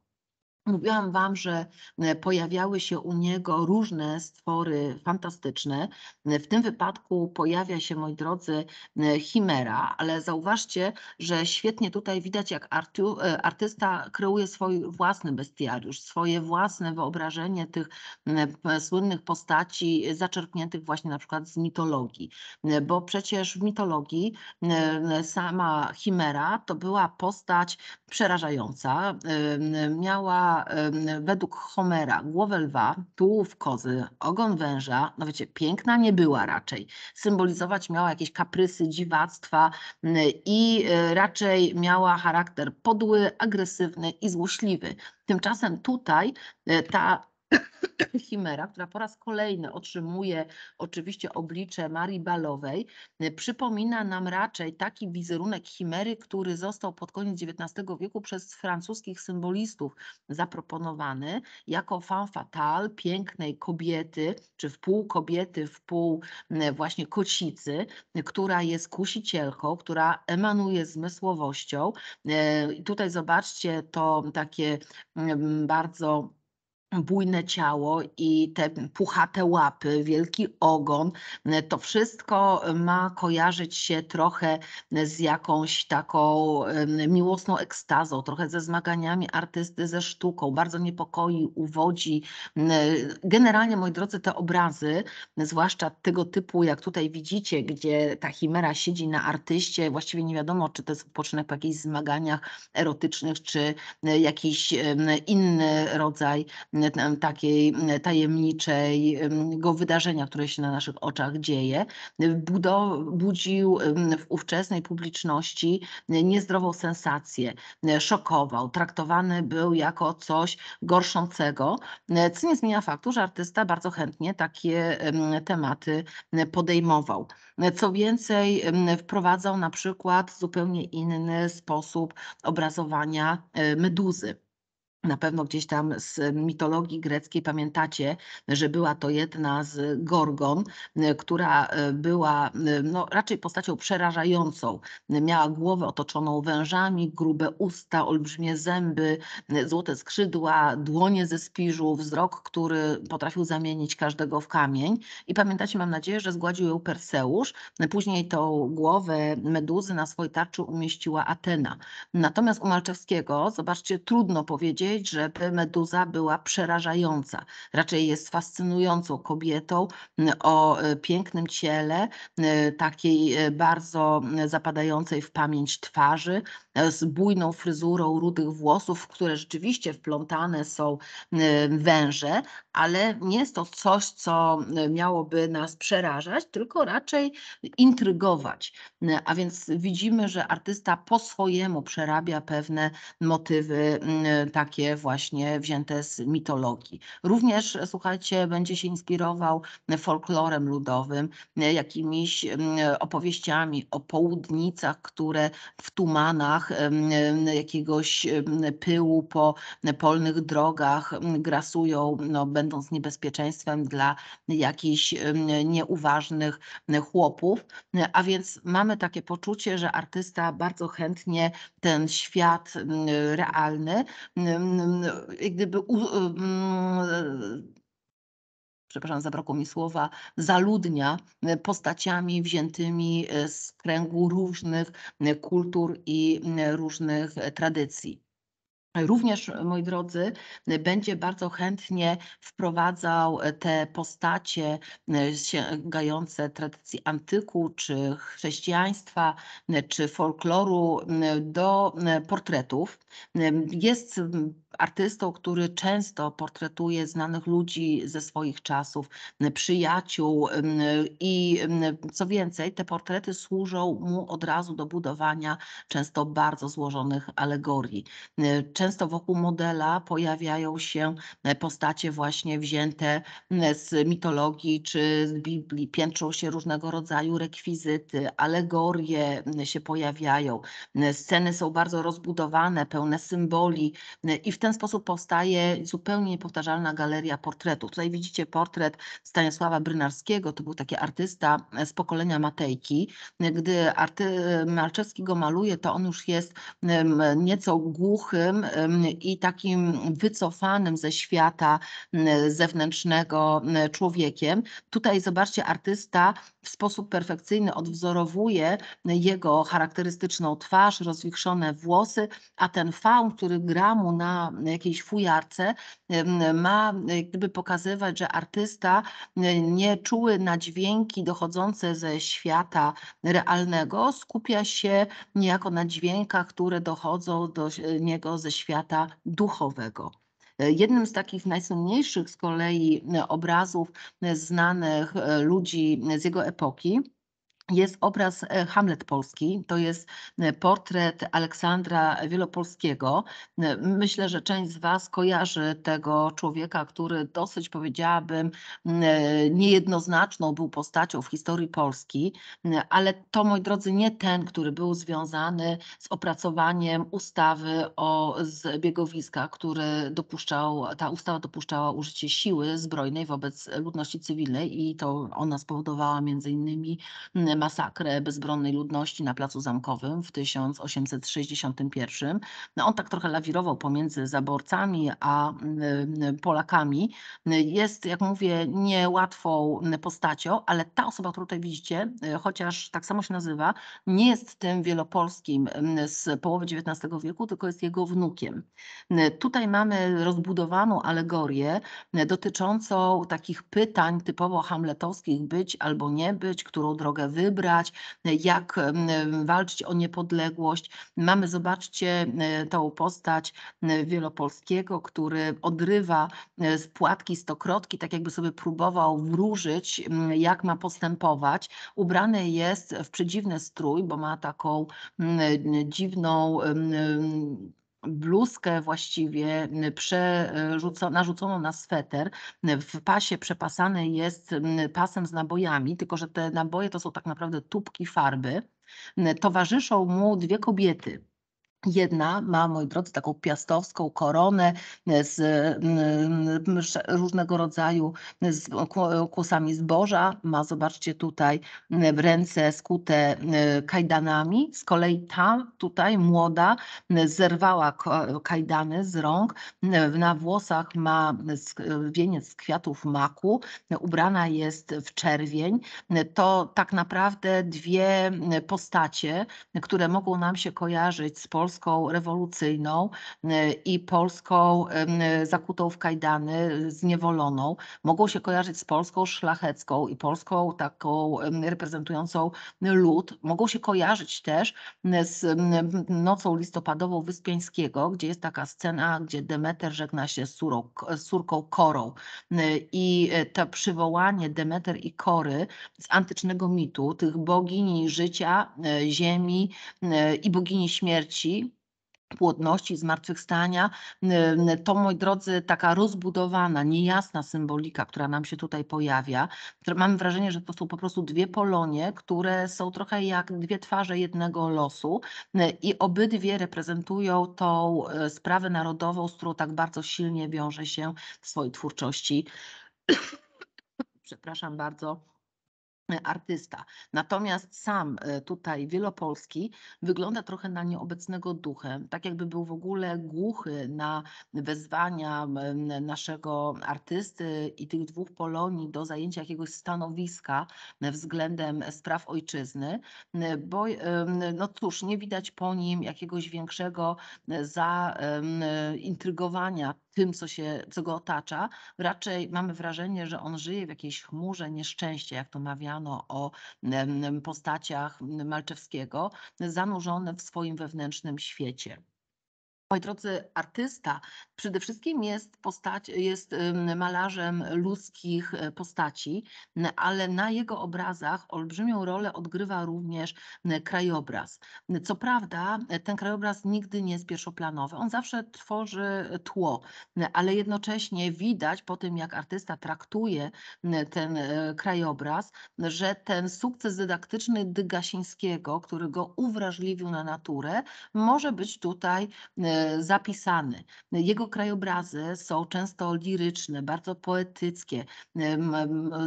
Mówiłam Wam, że e, pojawiały się u niego różne stwory fantastyczne. W tym wypadku pojawia się, moi drodzy, e, chimera, ale zauważcie, że świetnie tutaj widać, jak e, artysta kreuje swój własny bestiariusz, swoje własne wyobrażenie tych słynnych postaci zaczerpniętych właśnie na przykład z mitologii. Bo przecież w mitologii sama chimera to była postać przerażająca, miała według Homera głowę lwa, tułów kozy, ogon węża, no wiecie, piękna nie była raczej. Symbolizować miała jakieś kaprysy, dziwactwa i e, raczej miała charakter podły, agresywny i złośliwy. Tymczasem tutaj e, ta Chimera, która po raz kolejny otrzymuje oczywiście oblicze Marii Balowej, y, przypomina nam raczej taki wizerunek Chimery, który został pod koniec XIX wieku przez francuskich symbolistów zaproponowany jako fan fatal pięknej kobiety, czy w pół kobiety, w pół y, właśnie kocicy, która jest kusicielką, która emanuje zmysłowością. I y, tutaj zobaczcie to takie mm, bardzo bujne ciało i te puchate łapy, wielki ogon, to wszystko ma kojarzyć się trochę z jakąś taką miłosną ekstazą, trochę ze zmaganiami artysty ze sztuką, bardzo niepokoi, uwodzi. Generalnie, moi drodzy, te obrazy, zwłaszcza tego typu, jak tutaj widzicie, gdzie ta chimera siedzi na artyście, właściwie nie wiadomo, czy to jest odpoczynek po jakichś zmaganiach erotycznych, czy e, jakiś inny rodzaj takiej go wydarzenia, które się na naszych oczach dzieje, budził w ówczesnej publiczności niezdrową sensację, szokował, traktowany był jako coś gorszącego, co nie zmienia faktu, że artysta bardzo chętnie takie tematy podejmował. Co więcej, wprowadzał na przykład zupełnie inny sposób obrazowania e, meduzy. Na pewno gdzieś tam z mitologii greckiej pamiętacie, że była to jedna z Gorgon, która e, była e, no, raczej postacią przerażającą. Miała głowę otoczoną wężami, grube usta, olbrzymie zęby, e, złote skrzydła, dłonie ze spiżu, wzrok, który potrafił zamienić każdego w kamień. I pamiętacie, mam nadzieję, że zgładził ją Perseusz. Później tą głowę meduzy na swojej tarczy umieściła Atena. Natomiast u Malczewskiego, zobaczcie, trudno powiedzieć, powiedzieć, żeby Meduza była przerażająca. Raczej jest fascynującą kobietą o e, pięknym ciele, takiej e, bardzo zapadającej w pamięć twarzy, e, z bujną fryzurą rudych włosów, w które rzeczywiście wplątane są węże, ale nie jest to coś, co e, miałoby nas przerażać, tylko raczej intrygować. E, a więc widzimy, że artysta po swojemu przerabia pewne motywy, mm, e, takie właśnie wzięte z mitologii. Również, słuchajcie, będzie się inspirował folklorem ludowym, jakimiś mm, opowieściami o południcach, które w tumanach jakiegoś pyłu po polnych drogach grasują no, będąc niebezpieczeństwem dla jakichś nieuważnych chłopów. A więc mamy takie poczucie, że artysta bardzo chętnie ten świat realny, gdyby przepraszam, zabrakło mi słowa, zaludnia postaciami wziętymi e, z kręgu różnych kultur i różnych tradycji. Również, e, moi drodzy, e, będzie bardzo chętnie wprowadzał e, te postacie sięgające tradycji antyku, czy chrześcijaństwa, czy folkloru do portretów. Jest artystą, który często portretuje znanych ludzi ze swoich czasów, przyjaciół i co więcej, te portrety służą mu od razu do budowania często bardzo złożonych alegorii często wokół modela pojawiają się e, postacie właśnie wzięte z mitologii czy z Biblii, piętrzą się różnego rodzaju rekwizyty, alegorie się pojawiają, sceny są bardzo rozbudowane, pełne symboli i w ten sposób powstaje zupełnie niepowtarzalna galeria portretów. Tutaj widzicie portret Stanisława Brynarskiego, to był taki artysta e, z pokolenia Matejki. Gdy arty Malczewski go maluje, to on już jest nieco głuchym, i takim wycofanym ze świata zewnętrznego człowiekiem. Tutaj zobaczcie, artysta w sposób perfekcyjny odwzorowuje jego charakterystyczną twarz, rozwichrzone włosy, a ten faun, który gra mu na jakiejś fujarce, ma gdyby pokazywać, że artysta nie czuły na dźwięki dochodzące ze świata realnego, skupia się niejako na dźwiękach, które dochodzą do e, niego ze świata świata duchowego. E, jednym z takich najsłynniejszych z kolei e, obrazów e, znanych ludzi z jego epoki jest obraz e, Hamlet Polski, to jest e, portret Aleksandra Wielopolskiego. E, myślę, że część z Was kojarzy tego człowieka, który dosyć powiedziałabym mm, niejednoznaczną był postacią w historii Polski, ale to, moi drodzy, nie ten, który był związany z opracowaniem ustawy o zbiegowiska, który dopuszczał, ta ustawa dopuszczała użycie siły zbrojnej wobec ludności cywilnej i to ona spowodowała między innymi mm, masakrę bezbronnej ludności na Placu Zamkowym w 1861. No on tak trochę lawirował pomiędzy zaborcami a mm, y, Polakami. Jest, jak mówię, niełatwą postacią, ale ta osoba, którą tutaj widzicie, y, chociaż tak samo się nazywa, nie jest tym wielopolskim mm, z połowy XIX wieku, tylko jest jego wnukiem. Y, tutaj mamy rozbudowaną alegorię dotyczącą takich pytań typowo hamletowskich, być albo nie być, którą drogę wybrać, wybrać, jak walczyć o niepodległość. Mamy, zobaczcie, e, tą postać e, Wielopolskiego, który odrywa e, z płatki stokrotki, tak jakby sobie próbował wróżyć, jak ma postępować. Ubrany jest w przedziwny strój, bo ma taką dziwną bluzkę właściwie przerzuco, e, narzuconą na sweter. W pasie przepasany jest pasem z nabojami, tylko że te naboje to są tak naprawdę tubki farby. Towarzyszą mu dwie kobiety. Jedna ma, moi drodzy, taką piastowską koronę e, z mm, mm, różnego rodzaju e, z kłosami zboża. Ma, zobaczcie tutaj, e, ręce skute kajdanami. Z kolei ta tutaj młoda zerwała kajdany z rąk. Na włosach ma wieniec z kwiatów maku. Ubrana jest w czerwień. To tak naprawdę dwie postacie, które mogą nam się kojarzyć z Polską Polską rewolucyjną y, i Polską zakutą w kajdany, y, zniewoloną, mogą się kojarzyć z Polską szlachecką i Polską taką reprezentującą lud, mogą się kojarzyć też y, z nocą listopadową Wyspiańskiego, gdzie jest taka scena, gdzie Demeter żegna się z, córką Korą i to przywołanie Demeter i Kory z antycznego mitu, tych bogini życia, ziemi i bogini śmierci, płodności, zmartwychwstania. To, moi drodzy, taka rozbudowana, niejasna symbolika, która nam się tutaj pojawia. Mam wrażenie, że to są po prostu dwie polonie, które są trochę jak dwie twarze jednego losu i obydwie reprezentują tą e, sprawę narodową, z którą tak bardzo silnie wiąże się w swojej twórczości. Przepraszam bardzo artysta. Natomiast sam e, tutaj Wielopolski wygląda trochę na nieobecnego duchem, tak jakby był w ogóle głuchy na wezwania naszego artysty i tych dwóch Polonii do zajęcia jakiegoś stanowiska e, względem spraw ojczyzny, e, bo no cóż, nie widać po nim jakiegoś większego zaintrygowania tym, co, się, co go otacza. Raczej mamy wrażenie, że on żyje w jakiejś chmurze nieszczęścia, jak to mawiano o postaciach Malczewskiego, zanurzone w swoim wewnętrznym świecie. Moi drodzy, artysta przede wszystkim jest, postać, jest malarzem ludzkich e, postaci, ale na jego obrazach olbrzymią rolę odgrywa również krajobraz. Co prawda, e, ten krajobraz nigdy nie jest pierwszoplanowy. On zawsze tworzy e, tło, ale jednocześnie widać po tym, jak artysta traktuje ten krajobraz, że ten sukces dydaktyczny Dygasińskiego, który go uwrażliwił na naturę, może być tutaj zapisany. Jego krajobrazy są często liryczne, bardzo poetyckie,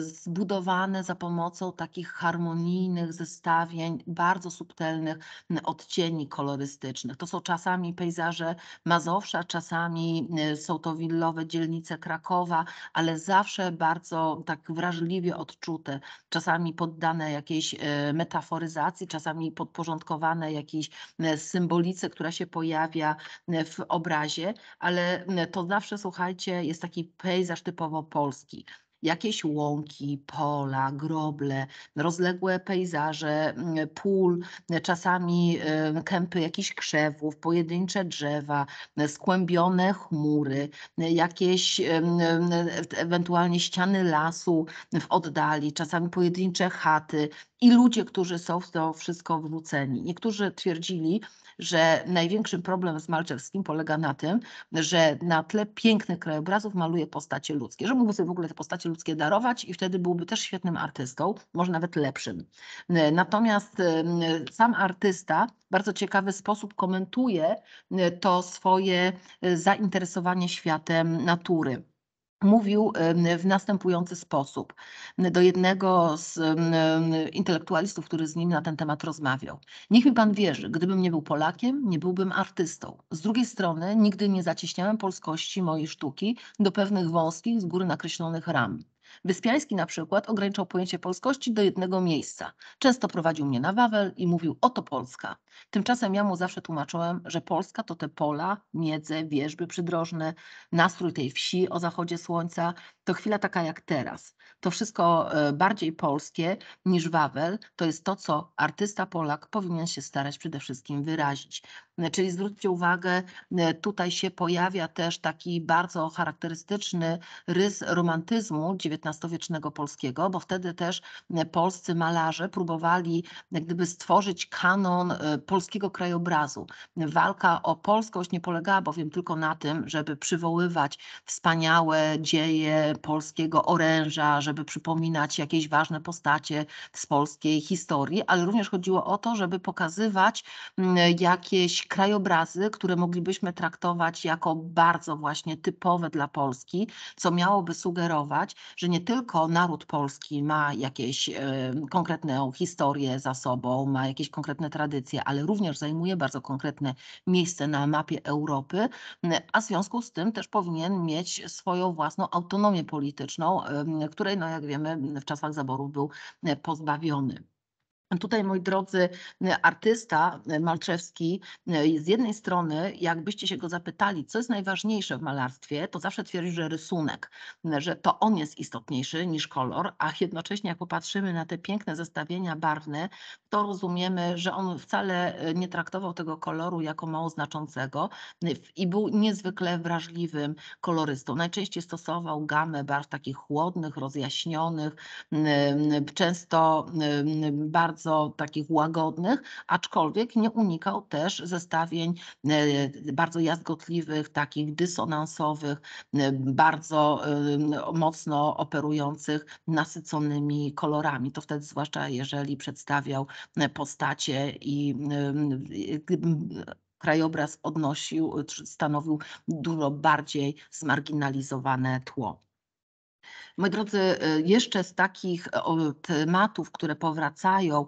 zbudowane za pomocą takich harmonijnych zestawień, bardzo subtelnych odcieni kolorystycznych. To są czasami pejzaże Mazowsza, czasami e, są to willowe dzielnice Krakowa, ale zawsze bardzo tak wrażliwie odczute, czasami poddane jakiejś e, metaforyzacji, czasami podporządkowane jakiejś e, symbolice, która się pojawia w obrazie, ale E, to zawsze, słuchajcie, jest taki pejzaż typowo polski jakieś łąki, pola, groble, rozległe pejzaże, mm, pól, czasami e, kępy jakichś krzewów, pojedyncze drzewa, e, skłębione chmury, jakieś ewentualnie ściany lasu w oddali, czasami pojedyncze chaty i ludzie, którzy są w to wszystko wróceni. Niektórzy twierdzili, że największy problem z Malczewskim polega na tym, że na tle pięknych krajobrazów maluje postacie ludzkie, że mógłby sobie w ogóle te postacie ludzkie darować i wtedy byłby też świetnym artystą, może nawet lepszym. Natomiast y, sam artysta w bardzo ciekawy sposób komentuje y, to swoje y, zainteresowanie światem natury mówił w następujący sposób do jednego z intelektualistów, który z nim na ten temat rozmawiał. Niech mi pan wierzy, gdybym nie był Polakiem, nie byłbym artystą. Z drugiej strony nigdy nie zaciśniałem polskości mojej sztuki do pewnych wąskich, z góry nakreślonych ram. Wyspiański na przykład ograniczał pojęcie polskości do jednego miejsca. Często prowadził mnie na Wawel i mówił, oto Polska. Tymczasem ja mu zawsze tłumaczyłem, że Polska to te pola, miedze, wieżby przydrożne, nastrój tej wsi o zachodzie słońca. To chwila taka jak teraz. To wszystko e, bardziej polskie niż Wawel. To jest to, co artysta Polak powinien się starać przede wszystkim wyrazić. Czyli zwróćcie uwagę, e, tutaj się pojawia też taki bardzo charakterystyczny rys romantyzmu XIX-wiecznego polskiego, bo wtedy też e, polscy malarze próbowali jak e, gdyby stworzyć kanon polskiego krajobrazu. Walka o polskość nie polegała bowiem tylko na tym, żeby przywoływać wspaniałe dzieje polskiego oręża, żeby przypominać jakieś ważne postacie z polskiej historii, ale również chodziło o to, żeby pokazywać jakieś krajobrazy, które moglibyśmy traktować jako bardzo właśnie typowe dla Polski, co miałoby sugerować, że nie tylko naród polski ma jakieś y, e, konkretną historię za sobą, ma jakieś konkretne tradycje, ale również zajmuje bardzo konkretne miejsce na mapie Europy, a w związku z tym też powinien mieć swoją własną autonomię polityczną, y, której, no jak wiemy, w czasach zaborów był e, pozbawiony. Tutaj, moi drodzy, y, artysta y, Malczewski, y, z jednej strony, jakbyście się go zapytali, co jest najważniejsze w malarstwie, to zawsze twierdzi że rysunek, że to on jest istotniejszy niż kolor, a jednocześnie, jak popatrzymy na te piękne zestawienia barwne, to rozumiemy, że on wcale nie traktował tego koloru jako mało znaczącego i był niezwykle wrażliwym kolorystą. Najczęściej stosował gamę barw takich chłodnych, rozjaśnionych, często bardzo bardzo takich łagodnych, aczkolwiek nie unikał też zestawień e, bardzo jazgotliwych, takich dysonansowych, e, bardzo e, mocno operujących nasyconymi kolorami. To wtedy zwłaszcza jeżeli przedstawiał postacie i krajobraz odnosił, stanowił dużo bardziej zmarginalizowane tło. Moi drodzy, e, jeszcze z takich e, tematów, które powracają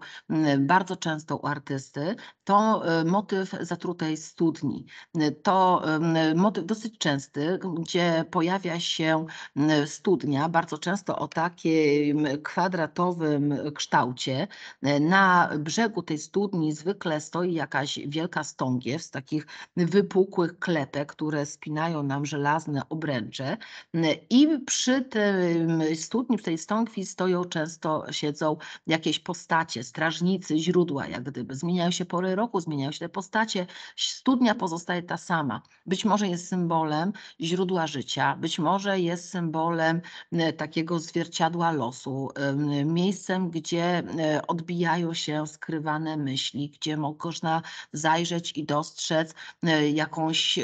bardzo często u artysty, to e, motyw zatrutej studni. To motyw dosyć częsty, gdzie pojawia się studnia, bardzo często o takim kwadratowym kształcie. Na brzegu tej studni zwykle stoi jakaś wielka stągiew z takich wypukłych klepek, które spinają nam żelazne obręcze. I przy tym studni, w tej stąkwi stoją często, siedzą jakieś postacie, strażnicy, źródła jak gdyby. Zmieniają się pory roku, zmieniają się te postacie. Studnia pozostaje ta sama. Być może jest symbolem źródła życia, być może jest symbolem e, takiego zwierciadła losu, miejscem, gdzie e, odbijają się skrywane myśli, gdzie można zajrzeć i dostrzec e, jakąś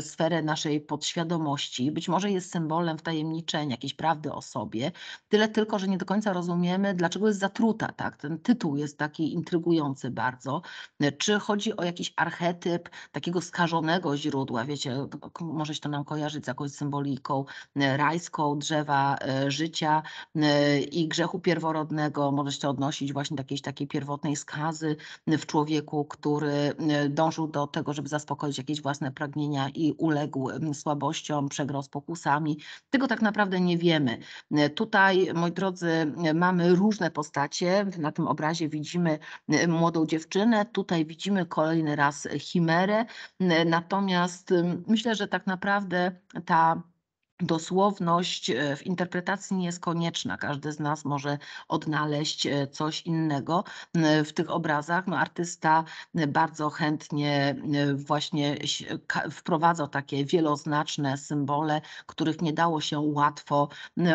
sferę naszej podświadomości. Być może jest symbolem wtajemniczenia, jakiejś jakiejś prawdy o sobie, tyle tylko, że nie do końca rozumiemy, dlaczego jest zatruta, tak? Ten tytuł jest taki intrygujący bardzo. Czy chodzi o jakiś archetyp takiego skażonego źródła, wiecie, może się to nam kojarzyć z jakąś symboliką e, rajską, drzewa e, życia e, i grzechu pierworodnego, może się to odnosić właśnie do jakiejś takiej pierwotnej skazy w człowieku, który dążył do tego, żeby zaspokoić jakieś własne pragnienia i uległ słabościom, przegrał z pokusami. Tego tak naprawdę nie wiemy. Tutaj, moi drodzy, mamy różne postacie. Na tym obrazie widzimy e, młodą dziewczynę, tutaj widzimy kolejny raz chimerę. Natomiast myślę, że tak naprawdę ta dosłowność e, w interpretacji nie jest konieczna. Każdy z nas może odnaleźć e, coś innego w tych obrazach. No, artysta e, bardzo chętnie właśnie wprowadzał takie wieloznaczne symbole, których nie dało się łatwo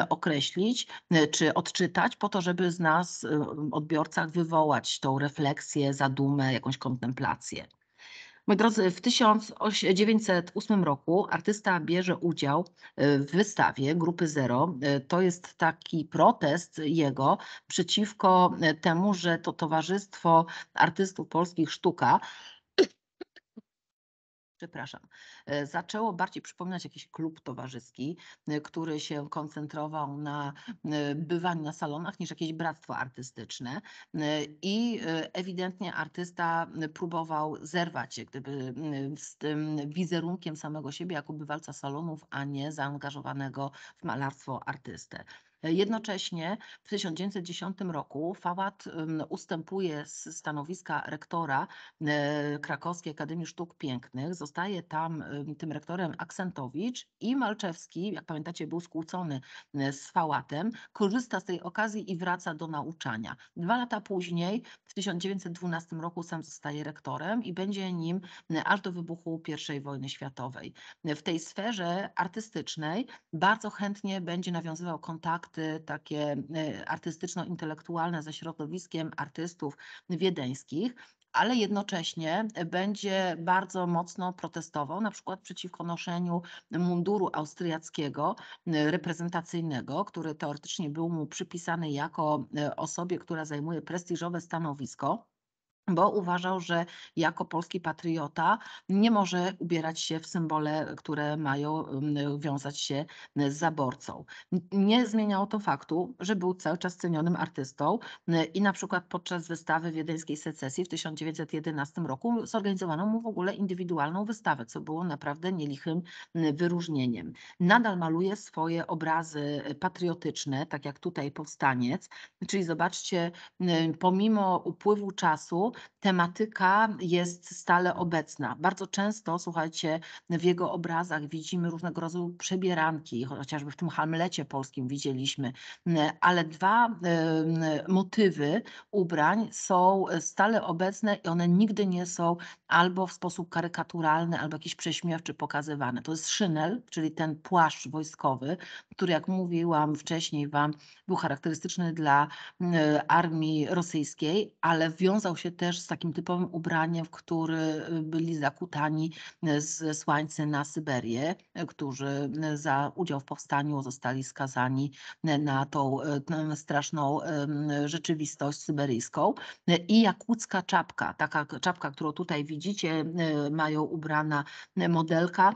określić czy odczytać, po to, żeby z nas, odbiorcach, wywołać tą refleksję, zadumę, jakąś kontemplację. Moi drodzy, w 1908 roku artysta bierze udział e, w wystawie Grupy Zero. E, to jest taki protest jego przeciwko e, temu, że to Towarzystwo Artystów Polskich Sztuka przepraszam, e, zaczęło bardziej przypominać jakiś klub towarzyski, e, który się koncentrował na e, bywaniu na salonach niż jakieś bractwo artystyczne. I ewidentnie artysta próbował zerwać się gdyby z tym wizerunkiem samego siebie jako bywalca salonów, a nie zaangażowanego w malarstwo artystę. E, jednocześnie w 1910 roku Fałat ustępuje z stanowiska rektora e, Krakowskiej Akademii Sztuk Pięknych, zostaje tam tym rektorem Aksentowicz i Malczewski, jak pamiętacie, był skłócony e, z Fałatem, korzysta z tej okazji i wraca do nauczania. Dwa lata później, w 1912 roku, sam zostaje rektorem i będzie nim aż do wybuchu I wojny światowej. W tej sferze artystycznej bardzo chętnie będzie nawiązywał kontakt kontakty takie e, artystyczno-intelektualne ze środowiskiem artystów wiedeńskich, ale jednocześnie będzie bardzo mocno protestował na przykład przeciwko noszeniu munduru austriackiego e, reprezentacyjnego, który teoretycznie był mu przypisany jako e, osobie, która zajmuje prestiżowe stanowisko bo uważał, że jako polski patriota nie może ubierać się w symbole, które mają wiązać się y, z zaborcą. Nie zmieniało to faktu, że był cały czas cenionym artystą y, i na przykład podczas wystawy wiedeńskiej secesji w 1911 roku zorganizowano mu w ogóle indywidualną wystawę, co było naprawdę nielichym y, wyróżnieniem. Nadal maluje swoje obrazy patriotyczne, tak jak tutaj powstaniec, czyli zobaczcie, pomimo upływu czasu tematyka jest stale obecna. Bardzo często, słuchajcie, w jego obrazach widzimy różnego rodzaju przebieranki, chociażby w tym Hamlecie polskim widzieliśmy, ale dwa motywy ubrań są stale obecne i one nigdy nie są albo w sposób karykaturalny, albo jakiś prześmiewczy pokazywane. To jest szynel, czyli ten płaszcz wojskowy, który jak mówiłam wcześniej Wam, był charakterystyczny dla armii rosyjskiej, ale wiązał się też też z takim typowym ubraniem, w który y, byli zakutani z y, zesłańcy na Syberię, y, którzy za udział w powstaniu zostali skazani na tą straszną rzeczywistość syberyjską. I jakucka czapka, taka czapka, którą tutaj widzicie, mają ubrana modelka.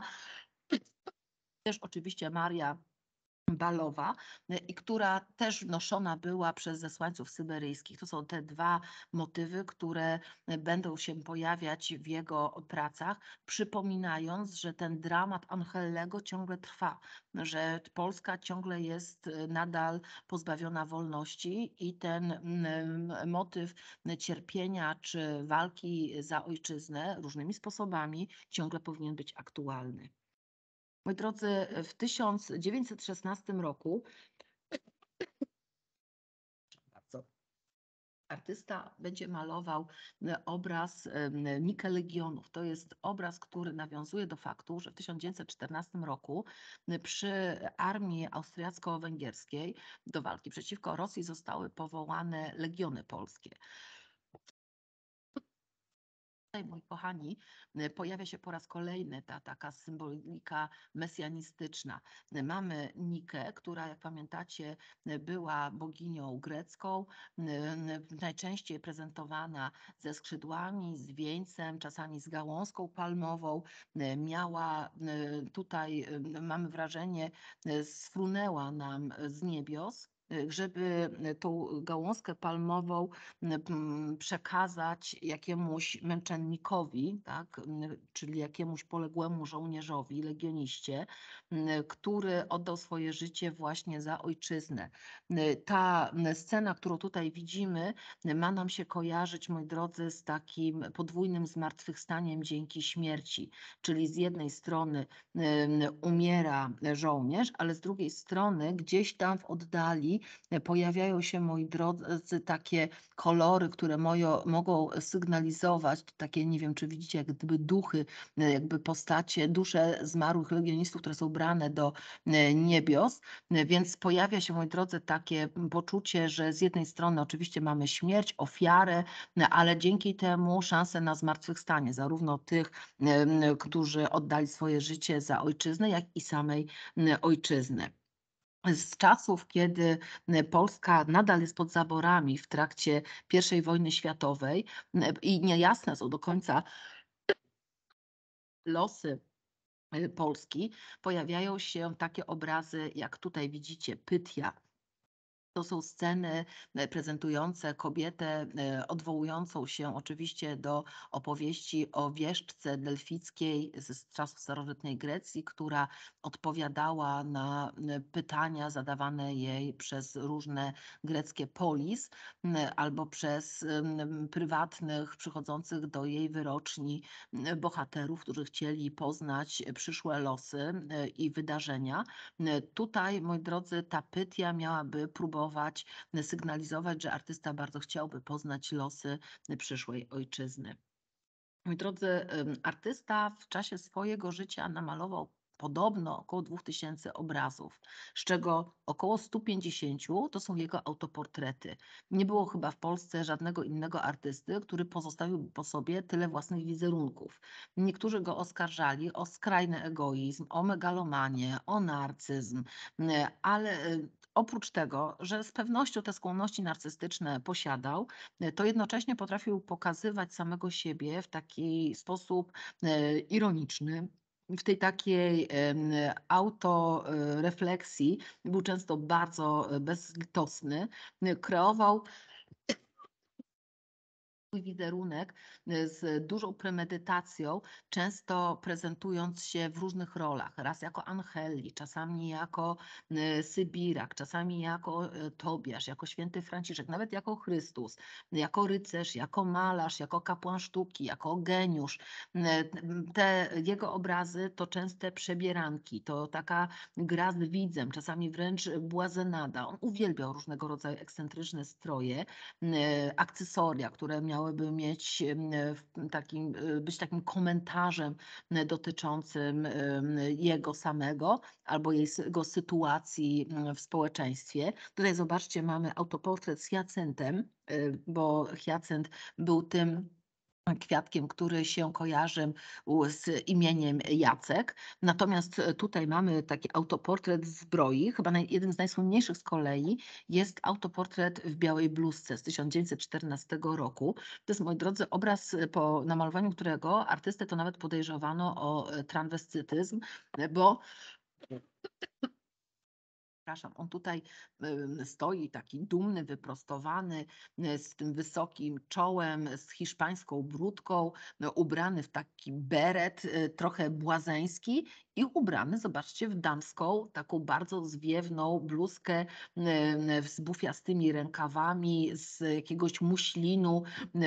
Też oczywiście Maria balowa y, i która też noszona była przez zesłańców syberyjskich. To są te dwa motywy, które y, będą się pojawiać w jego pracach, przypominając, że ten dramat Angelego ciągle trwa, że Polska ciągle jest y, nadal pozbawiona wolności i ten motyw cierpienia czy walki za ojczyznę różnymi sposobami ciągle powinien być aktualny. Moi drodzy, w 1916 roku artysta będzie malował e, obraz Legionów. To jest obraz, który nawiązuje do faktu, że w 1914 roku e, przy armii austriacko-węgierskiej do walki przeciwko Rosji zostały powołane legiony polskie. Tutaj, moi kochani, y, pojawia się po raz kolejny ta taka symbolika mesjanistyczna. Y, mamy Nikę, która, jak pamiętacie, y, była boginią grecką, najczęściej prezentowana ze skrzydłami, z wieńcem, czasami z gałązką palmową. Miała tutaj, mamy wrażenie, sfrunęła nam z niebios Y, żeby y, tą gałązkę palmową y, mm, przekazać jakiemuś męczennikowi, tak, czyli jakiemuś poległemu żołnierzowi, legioniście, który oddał swoje życie właśnie za ojczyznę. Ta scena, którą tutaj widzimy, ma nam się kojarzyć, moi drodzy, z takim podwójnym zmartwychwstaniem dzięki śmierci, czyli z jednej strony umiera żołnierz, ale z drugiej strony gdzieś tam w oddali E, pojawiają się, moi drodzy, takie kolory, które mogą sygnalizować, takie nie wiem, czy widzicie, jak gdyby duchy, e, jakby postacie, dusze zmarłych legionistów, które są brane do e, niebios, więc pojawia się, moi drodzy, takie poczucie, że z jednej strony oczywiście mamy śmierć, ofiarę, ale dzięki temu szansę na zmartwychwstanie, zarówno tych, którzy oddali swoje życie za ojczyznę, jak i samej ojczyzny z czasów, kiedy e, Polska nadal jest pod zaborami w trakcie I wojny światowej e, i niejasne są do końca losy e, Polski, pojawiają się takie obrazy, jak tutaj widzicie, Pytia to są sceny e, prezentujące kobietę e, odwołującą się oczywiście do opowieści o wieszczce delfickiej z czasów starożytnej Grecji, która odpowiadała na e, pytania zadawane jej przez różne greckie polis albo przez prywatnych przychodzących do jej wyroczni bohaterów, którzy chcieli poznać przyszłe losy i wydarzenia. Tutaj, moi drodzy, ta pytia miałaby próbować komunikować, sygnalizować, że artysta bardzo chciałby poznać losy przyszłej ojczyzny. Mój drodzy, artysta w czasie swojego życia namalował podobno około 2000 obrazów, z czego około 150 to są jego autoportrety. Nie było chyba w Polsce żadnego innego artysty, który pozostawił po sobie tyle własnych wizerunków. Niektórzy go oskarżali o skrajny egoizm, o megalomanię, o narcyzm, ale oprócz tego, że z pewnością te skłonności narcystyczne posiadał, e, to jednocześnie potrafił pokazywać samego siebie w taki sposób e, ironiczny, w tej takiej autorefleksji e, był często bardzo bezlitosny, kreował wizerunek e, z dużą premedytacją, często prezentując się w różnych rolach, raz jako Angeli, czasami jako e, Sybirak, czasami jako e, Tobiasz, jako święty Franciszek, nawet jako Chrystus, jako rycerz, jako malarz, jako kapłan sztuki, jako geniusz. Te jego obrazy to częste przebieranki, to taka gra z widzem, czasami wręcz błazenada. On uwielbiał różnego rodzaju ekscentryczne stroje, akcesoria, które miał miałyby mieć takim, e, być takim komentarzem e, dotyczącym jego samego albo jego sytuacji mm, w społeczeństwie. Tutaj zobaczcie, mamy autoportret z Jacentem, e, bo Jacent był tym kwiatkiem, który się kojarzy z imieniem Jacek. Natomiast e, tutaj mamy taki autoportret zbroi. Chyba jeden z najsłynniejszych z kolei jest autoportret w białej bluzce z 1914 roku. To jest, moi drodzy, obraz, e, po namalowaniu którego artystę to nawet podejrzewano o e, transwestytyzm, bo przepraszam, on tutaj stoi taki dumny, wyprostowany, y, z tym wysokim czołem, z hiszpańską brudką, y, ubrany w taki beret, y, trochę błazeński i ubrany, zobaczcie, w damską, taką bardzo zwiewną bluzkę z bufiastymi rękawami, z jakiegoś muślinu,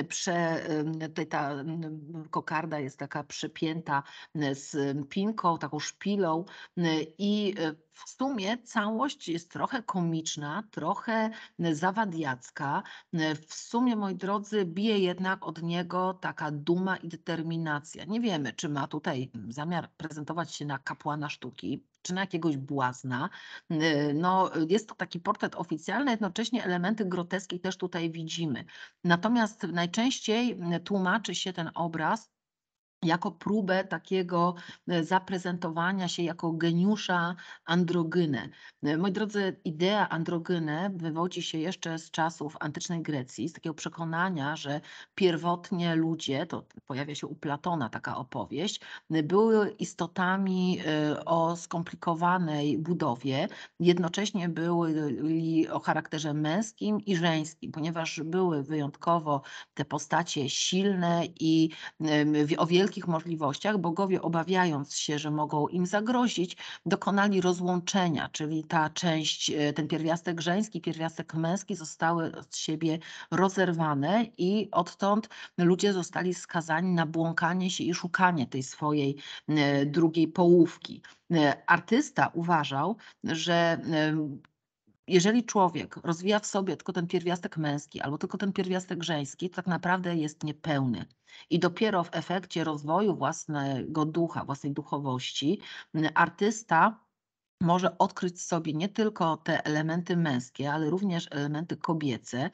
prze, tutaj ta kokarda jest taka przepięta z pinką, taką szpilą i e, w sumie całość jest trochę komiczna, trochę zawadiacka. W sumie, moi drodzy, bije jednak od niego taka duma i determinacja. Nie wiemy, czy ma tutaj zamiar prezentować się na kapłana sztuki, czy na jakiegoś błazna. No, jest to taki portret oficjalny, jednocześnie elementy groteski też tutaj widzimy. Natomiast najczęściej tłumaczy się ten obraz jako próbę takiego e, zaprezentowania się jako geniusza androgynę. E, moi drodzy, idea androgyny wywodzi się jeszcze z czasów antycznej Grecji, z takiego przekonania, że pierwotnie ludzie, to pojawia się u Platona taka opowieść, e, były istotami o skomplikowanej budowie, jednocześnie byli o charakterze męskim i żeńskim, ponieważ były wyjątkowo te postacie silne i o wielkim takich możliwościach bogowie, obawiając się, że mogą im zagrozić, dokonali rozłączenia, czyli ta część, e, ten pierwiastek żeński, pierwiastek męski zostały od siebie rozerwane i odtąd ludzie zostali skazani na błąkanie się i szukanie tej swojej e, drugiej połówki. E, artysta uważał, że jeżeli człowiek rozwija w sobie tylko ten pierwiastek męski albo tylko ten pierwiastek żeński, to tak naprawdę jest niepełny. I dopiero w efekcie rozwoju własnego ducha, własnej duchowości, mm, artysta może odkryć sobie nie tylko te elementy męskie, ale również elementy kobiece,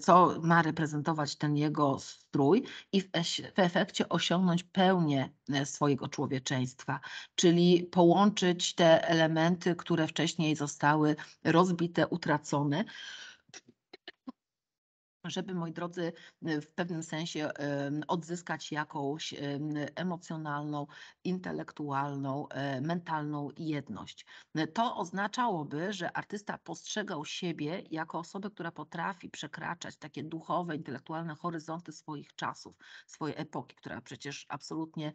co ma reprezentować ten jego strój i w, efekcie osiągnąć pełnię e, swojego człowieczeństwa, czyli połączyć te elementy, które wcześniej zostały rozbite, utracone żeby, moi drodzy, y, w pewnym sensie odzyskać jakąś emocjonalną, intelektualną, e, mentalną jedność. Y, to oznaczałoby, że artysta postrzegał siebie jako osobę, która potrafi przekraczać takie duchowe, intelektualne horyzonty swoich czasów, swojej epoki, która przecież absolutnie.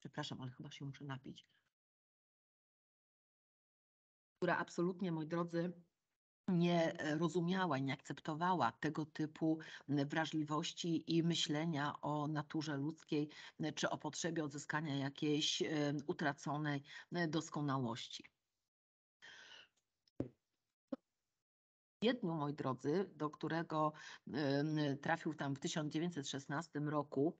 Przepraszam, ale chyba się muszę napić. Która absolutnie, moi drodzy, nie e, rozumiała, nie akceptowała tego typu wrażliwości i myślenia o naturze ludzkiej e, czy o potrzebie odzyskania jakiejś e, utraconej doskonałości. Jedniu, moi drodzy, do którego trafił tam w 1916 roku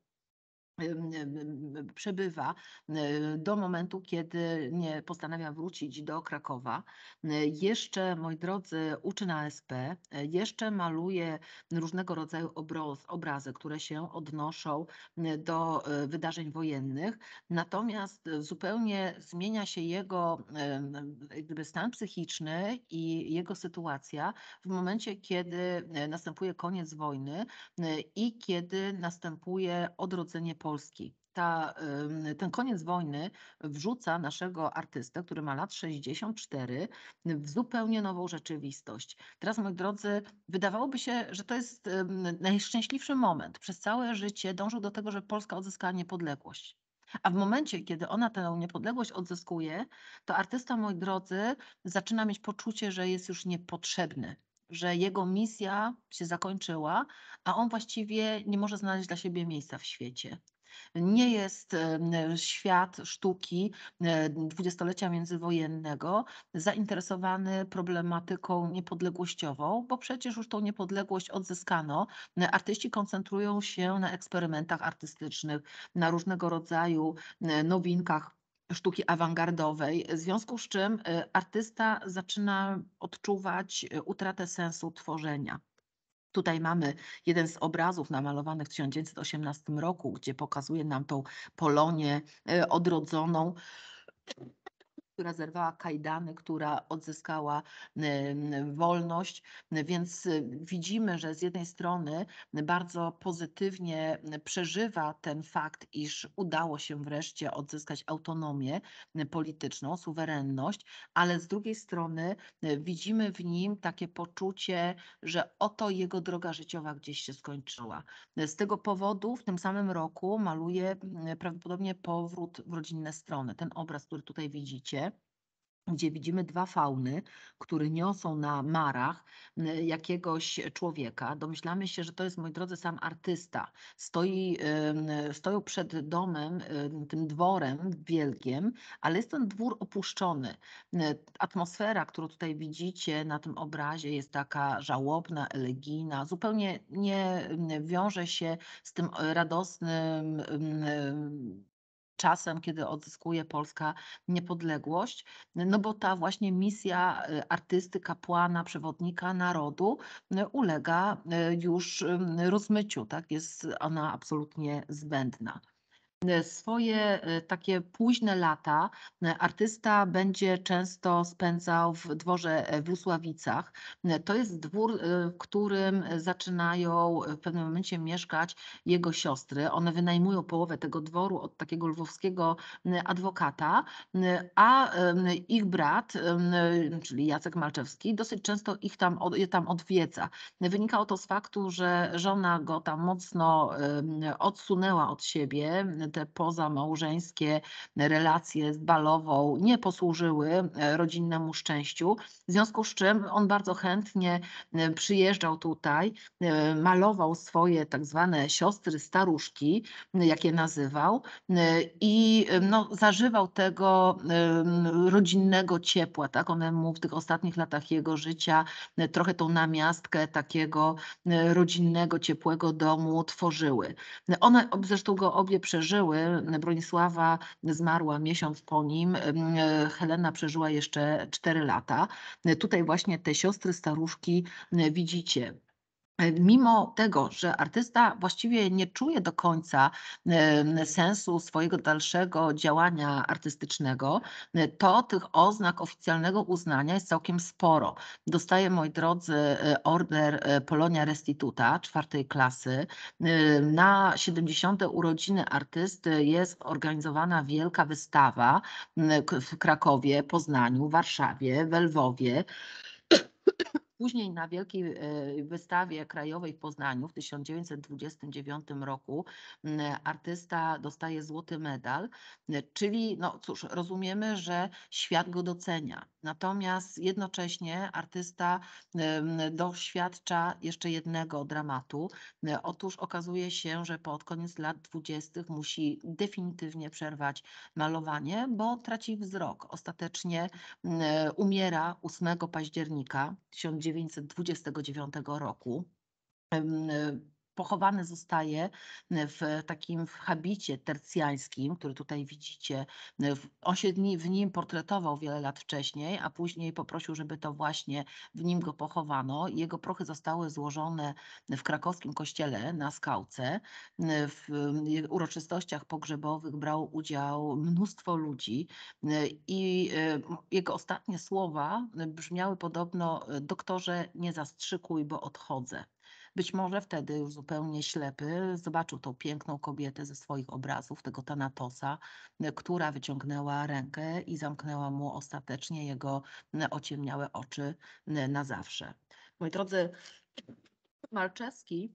przebywa e, do momentu, kiedy nie postanawia wrócić do Krakowa. E, jeszcze, moi drodzy, uczy na SP, e, jeszcze maluje różnego rodzaju obroz, obrazy, które się odnoszą do wydarzeń wojennych, natomiast zupełnie zmienia się jego stan psychiczny i jego sytuacja w momencie, kiedy następuje koniec wojny i kiedy następuje odrodzenie Polski. Polski. Ta, ten koniec wojny wrzuca naszego artystę, który ma lat 64, w zupełnie nową rzeczywistość. Teraz, moi drodzy, wydawałoby się, że to jest najszczęśliwszy moment. Przez całe życie dążył do tego, że Polska odzyskała niepodległość. A w momencie, kiedy ona tę niepodległość odzyskuje, to artysta, moi drodzy, zaczyna mieć poczucie, że jest już niepotrzebny, że jego misja się zakończyła, a on właściwie nie może znaleźć dla siebie miejsca w świecie nie jest świat sztuki e, dwudziestolecia międzywojennego zainteresowany problematyką niepodległościową, bo przecież już tą niepodległość odzyskano. E, artyści koncentrują się na eksperymentach artystycznych, na różnego rodzaju e, nowinkach sztuki awangardowej, w związku z czym artysta zaczyna odczuwać utratę sensu tworzenia. Tutaj mamy jeden z obrazów namalowanych w 1918 roku, gdzie pokazuje nam tą Polonię e, odrodzoną która zerwała kajdany, która odzyskała wolność. Więc y, widzimy, że z jednej strony bardzo pozytywnie przeżywa ten fakt, iż udało się wreszcie odzyskać autonomię polityczną, suwerenność, ale z drugiej strony y, widzimy w nim takie poczucie, że oto jego droga życiowa gdzieś się skończyła. Z tego powodu w tym samym roku maluje prawdopodobnie powrót w rodzinne strony. Ten obraz, który tutaj widzicie, gdzie widzimy dwa fauny, które niosą na marach jakiegoś człowieka. Domyślamy się, że to jest, moi drodzy, sam artysta. Stoi, stoją przed domem, tym dworem wielkim, ale jest ten dwór opuszczony. Atmosfera, którą tutaj widzicie na tym obrazie jest taka żałobna, elegijna, zupełnie nie wiąże się z tym radosnym czasem, kiedy odzyskuje Polska niepodległość, no bo ta właśnie misja y, artysty, kapłana, przewodnika narodu y, ulega y, już rozmyciu, tak? Jest ona absolutnie zbędna. E, swoje e, takie późne lata e, artysta będzie często spędzał w dworze w Lusławicach. To jest dwór, w którym zaczynają w pewnym momencie mieszkać jego siostry. One wynajmują połowę tego dworu od takiego lwowskiego adwokata, a ich brat, czyli Jacek Malczewski, dosyć często ich tam, je tam odwiedza. Wynikało to z faktu, że żona go tam mocno odsunęła od siebie, te pozamałżeńskie relacje z Balową nie posłużyły e, rodzinnemu szczęściu, w związku z czym on bardzo chętnie e, przyjeżdżał tutaj, e, malował swoje tak zwane siostry staruszki, jakie nazywał i no, zażywał tego rodzinnego ciepła, tak? One mu w tych ostatnich latach jego życia trochę tą namiastkę takiego rodzinnego, ciepłego domu tworzyły. One zresztą go obie przeżyły, przeżyły. Bronisława zmarła miesiąc po nim, e, Helena przeżyła jeszcze 4 lata. E, tutaj właśnie te siostry staruszki e, widzicie. E, mimo tego, że artysta właściwie nie czuje do końca sensu swojego dalszego działania artystycznego, e, to tych oznak oficjalnego uznania jest całkiem sporo. Dostaje, moi drodzy, e, order Polonia Restituta czwartej klasy. Na 70. urodziny artysty jest organizowana wielka wystawa w Krakowie, Poznaniu, Warszawie, we Lwowie. Później na wielkiej e, wystawie krajowej w Poznaniu w 1929 roku mm, artysta dostaje złoty medal, czyli no cóż, rozumiemy, że świat go docenia. Natomiast jednocześnie artysta doświadcza jeszcze jednego dramatu. Otóż okazuje się, że pod koniec lat dwudziestych musi definitywnie przerwać malowanie, bo traci wzrok. Ostatecznie umiera 8 października 1929 roku pochowany zostaje e, w takim w habicie tercjańskim, który tutaj widzicie. E, on się w nim portretował wiele lat wcześniej, a później poprosił, żeby to właśnie w nim go pochowano. Jego prochy zostały złożone w krakowskim kościele na Skałce. E, w uroczystościach pogrzebowych brał udział mnóstwo ludzi i jego ostatnie słowa brzmiały podobno doktorze nie zastrzykuj, bo odchodzę. Być może wtedy już zupełnie ślepy zobaczył tą piękną kobietę ze swoich obrazów, tego Tanatosa, e, która wyciągnęła rękę i zamknęła mu ostatecznie jego ociemniałe oczy na zawsze. Moi drodzy, Malczewski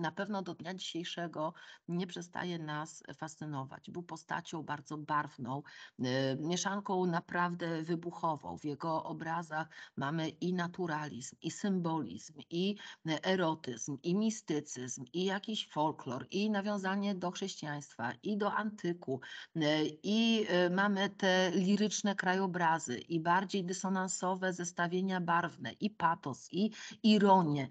na pewno do dnia dzisiejszego nie przestaje nas fascynować. Był postacią bardzo barwną, y, mieszanką naprawdę wybuchową. W jego obrazach mamy i naturalizm, i symbolizm, i y, erotyzm, i mistycyzm, i jakiś folklor, i nawiązanie do chrześcijaństwa, i do antyku, y, i mamy te liryczne krajobrazy, i bardziej dysonansowe zestawienia barwne, i patos, i ironię.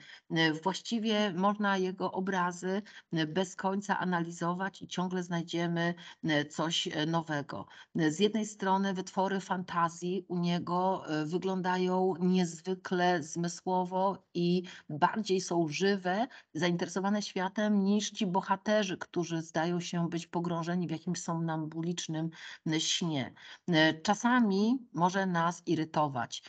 Właściwie można jego obrazy, e, bez końca analizować i ciągle znajdziemy e, coś e, nowego. Z jednej strony wytwory fantazji u niego wyglądają niezwykle zmysłowo i bardziej są żywe, zainteresowane światem niż ci bohaterzy, którzy zdają się być pogrążeni w jakimś somnambulicznym śnie. Czasami może nas irytować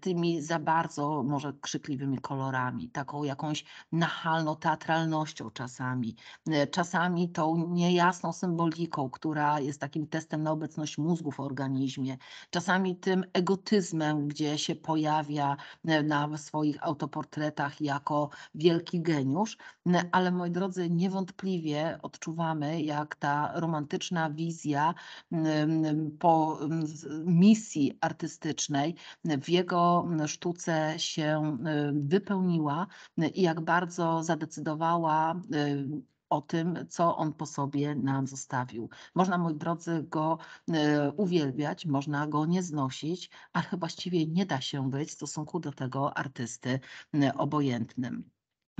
tymi za bardzo może krzykliwymi kolorami, taką jakąś nachalno-teatralną brutalnością czasami, e, czasami tą niejasną symboliką, która jest takim testem na obecność mózgu w organizmie, czasami tym egotyzmem, gdzie się pojawia e, na swoich autoportretach jako wielki geniusz, e, ale moi drodzy, niewątpliwie odczuwamy, jak ta romantyczna wizja po misji artystycznej w jego sztuce się wypełniła i jak bardzo zadecydowała Y, o tym, co on po sobie nam zostawił. Można, moi drodzy, go y, uwielbiać, można go nie znosić, ale właściwie nie da się być w stosunku do tego artysty y, obojętnym.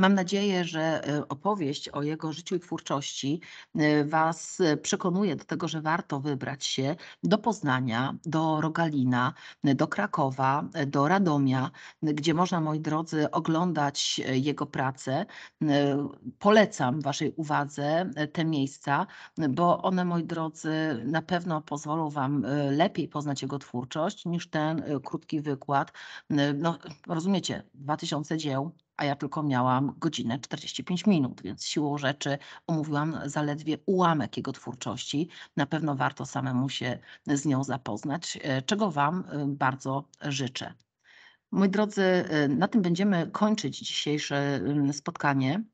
Mam nadzieję, że e, opowieść o jego życiu i twórczości e, Was e, przekonuje do tego, że warto wybrać się do Poznania, do Rogalina, do Krakowa, do Radomia, gdzie można, moi drodzy, oglądać jego pracę. Polecam Waszej uwadze te miejsca, bo one, moi drodzy, na pewno pozwolą Wam lepiej poznać jego twórczość niż ten krótki wykład. No, rozumiecie, 2000 dzieł, a ja tylko miałam godzinę 45 minut, więc siłą rzeczy omówiłam zaledwie ułamek jego twórczości. Na pewno warto samemu się z nią zapoznać, e, czego Wam e, bardzo życzę. Moi drodzy, e, na tym będziemy kończyć dzisiejsze spotkanie.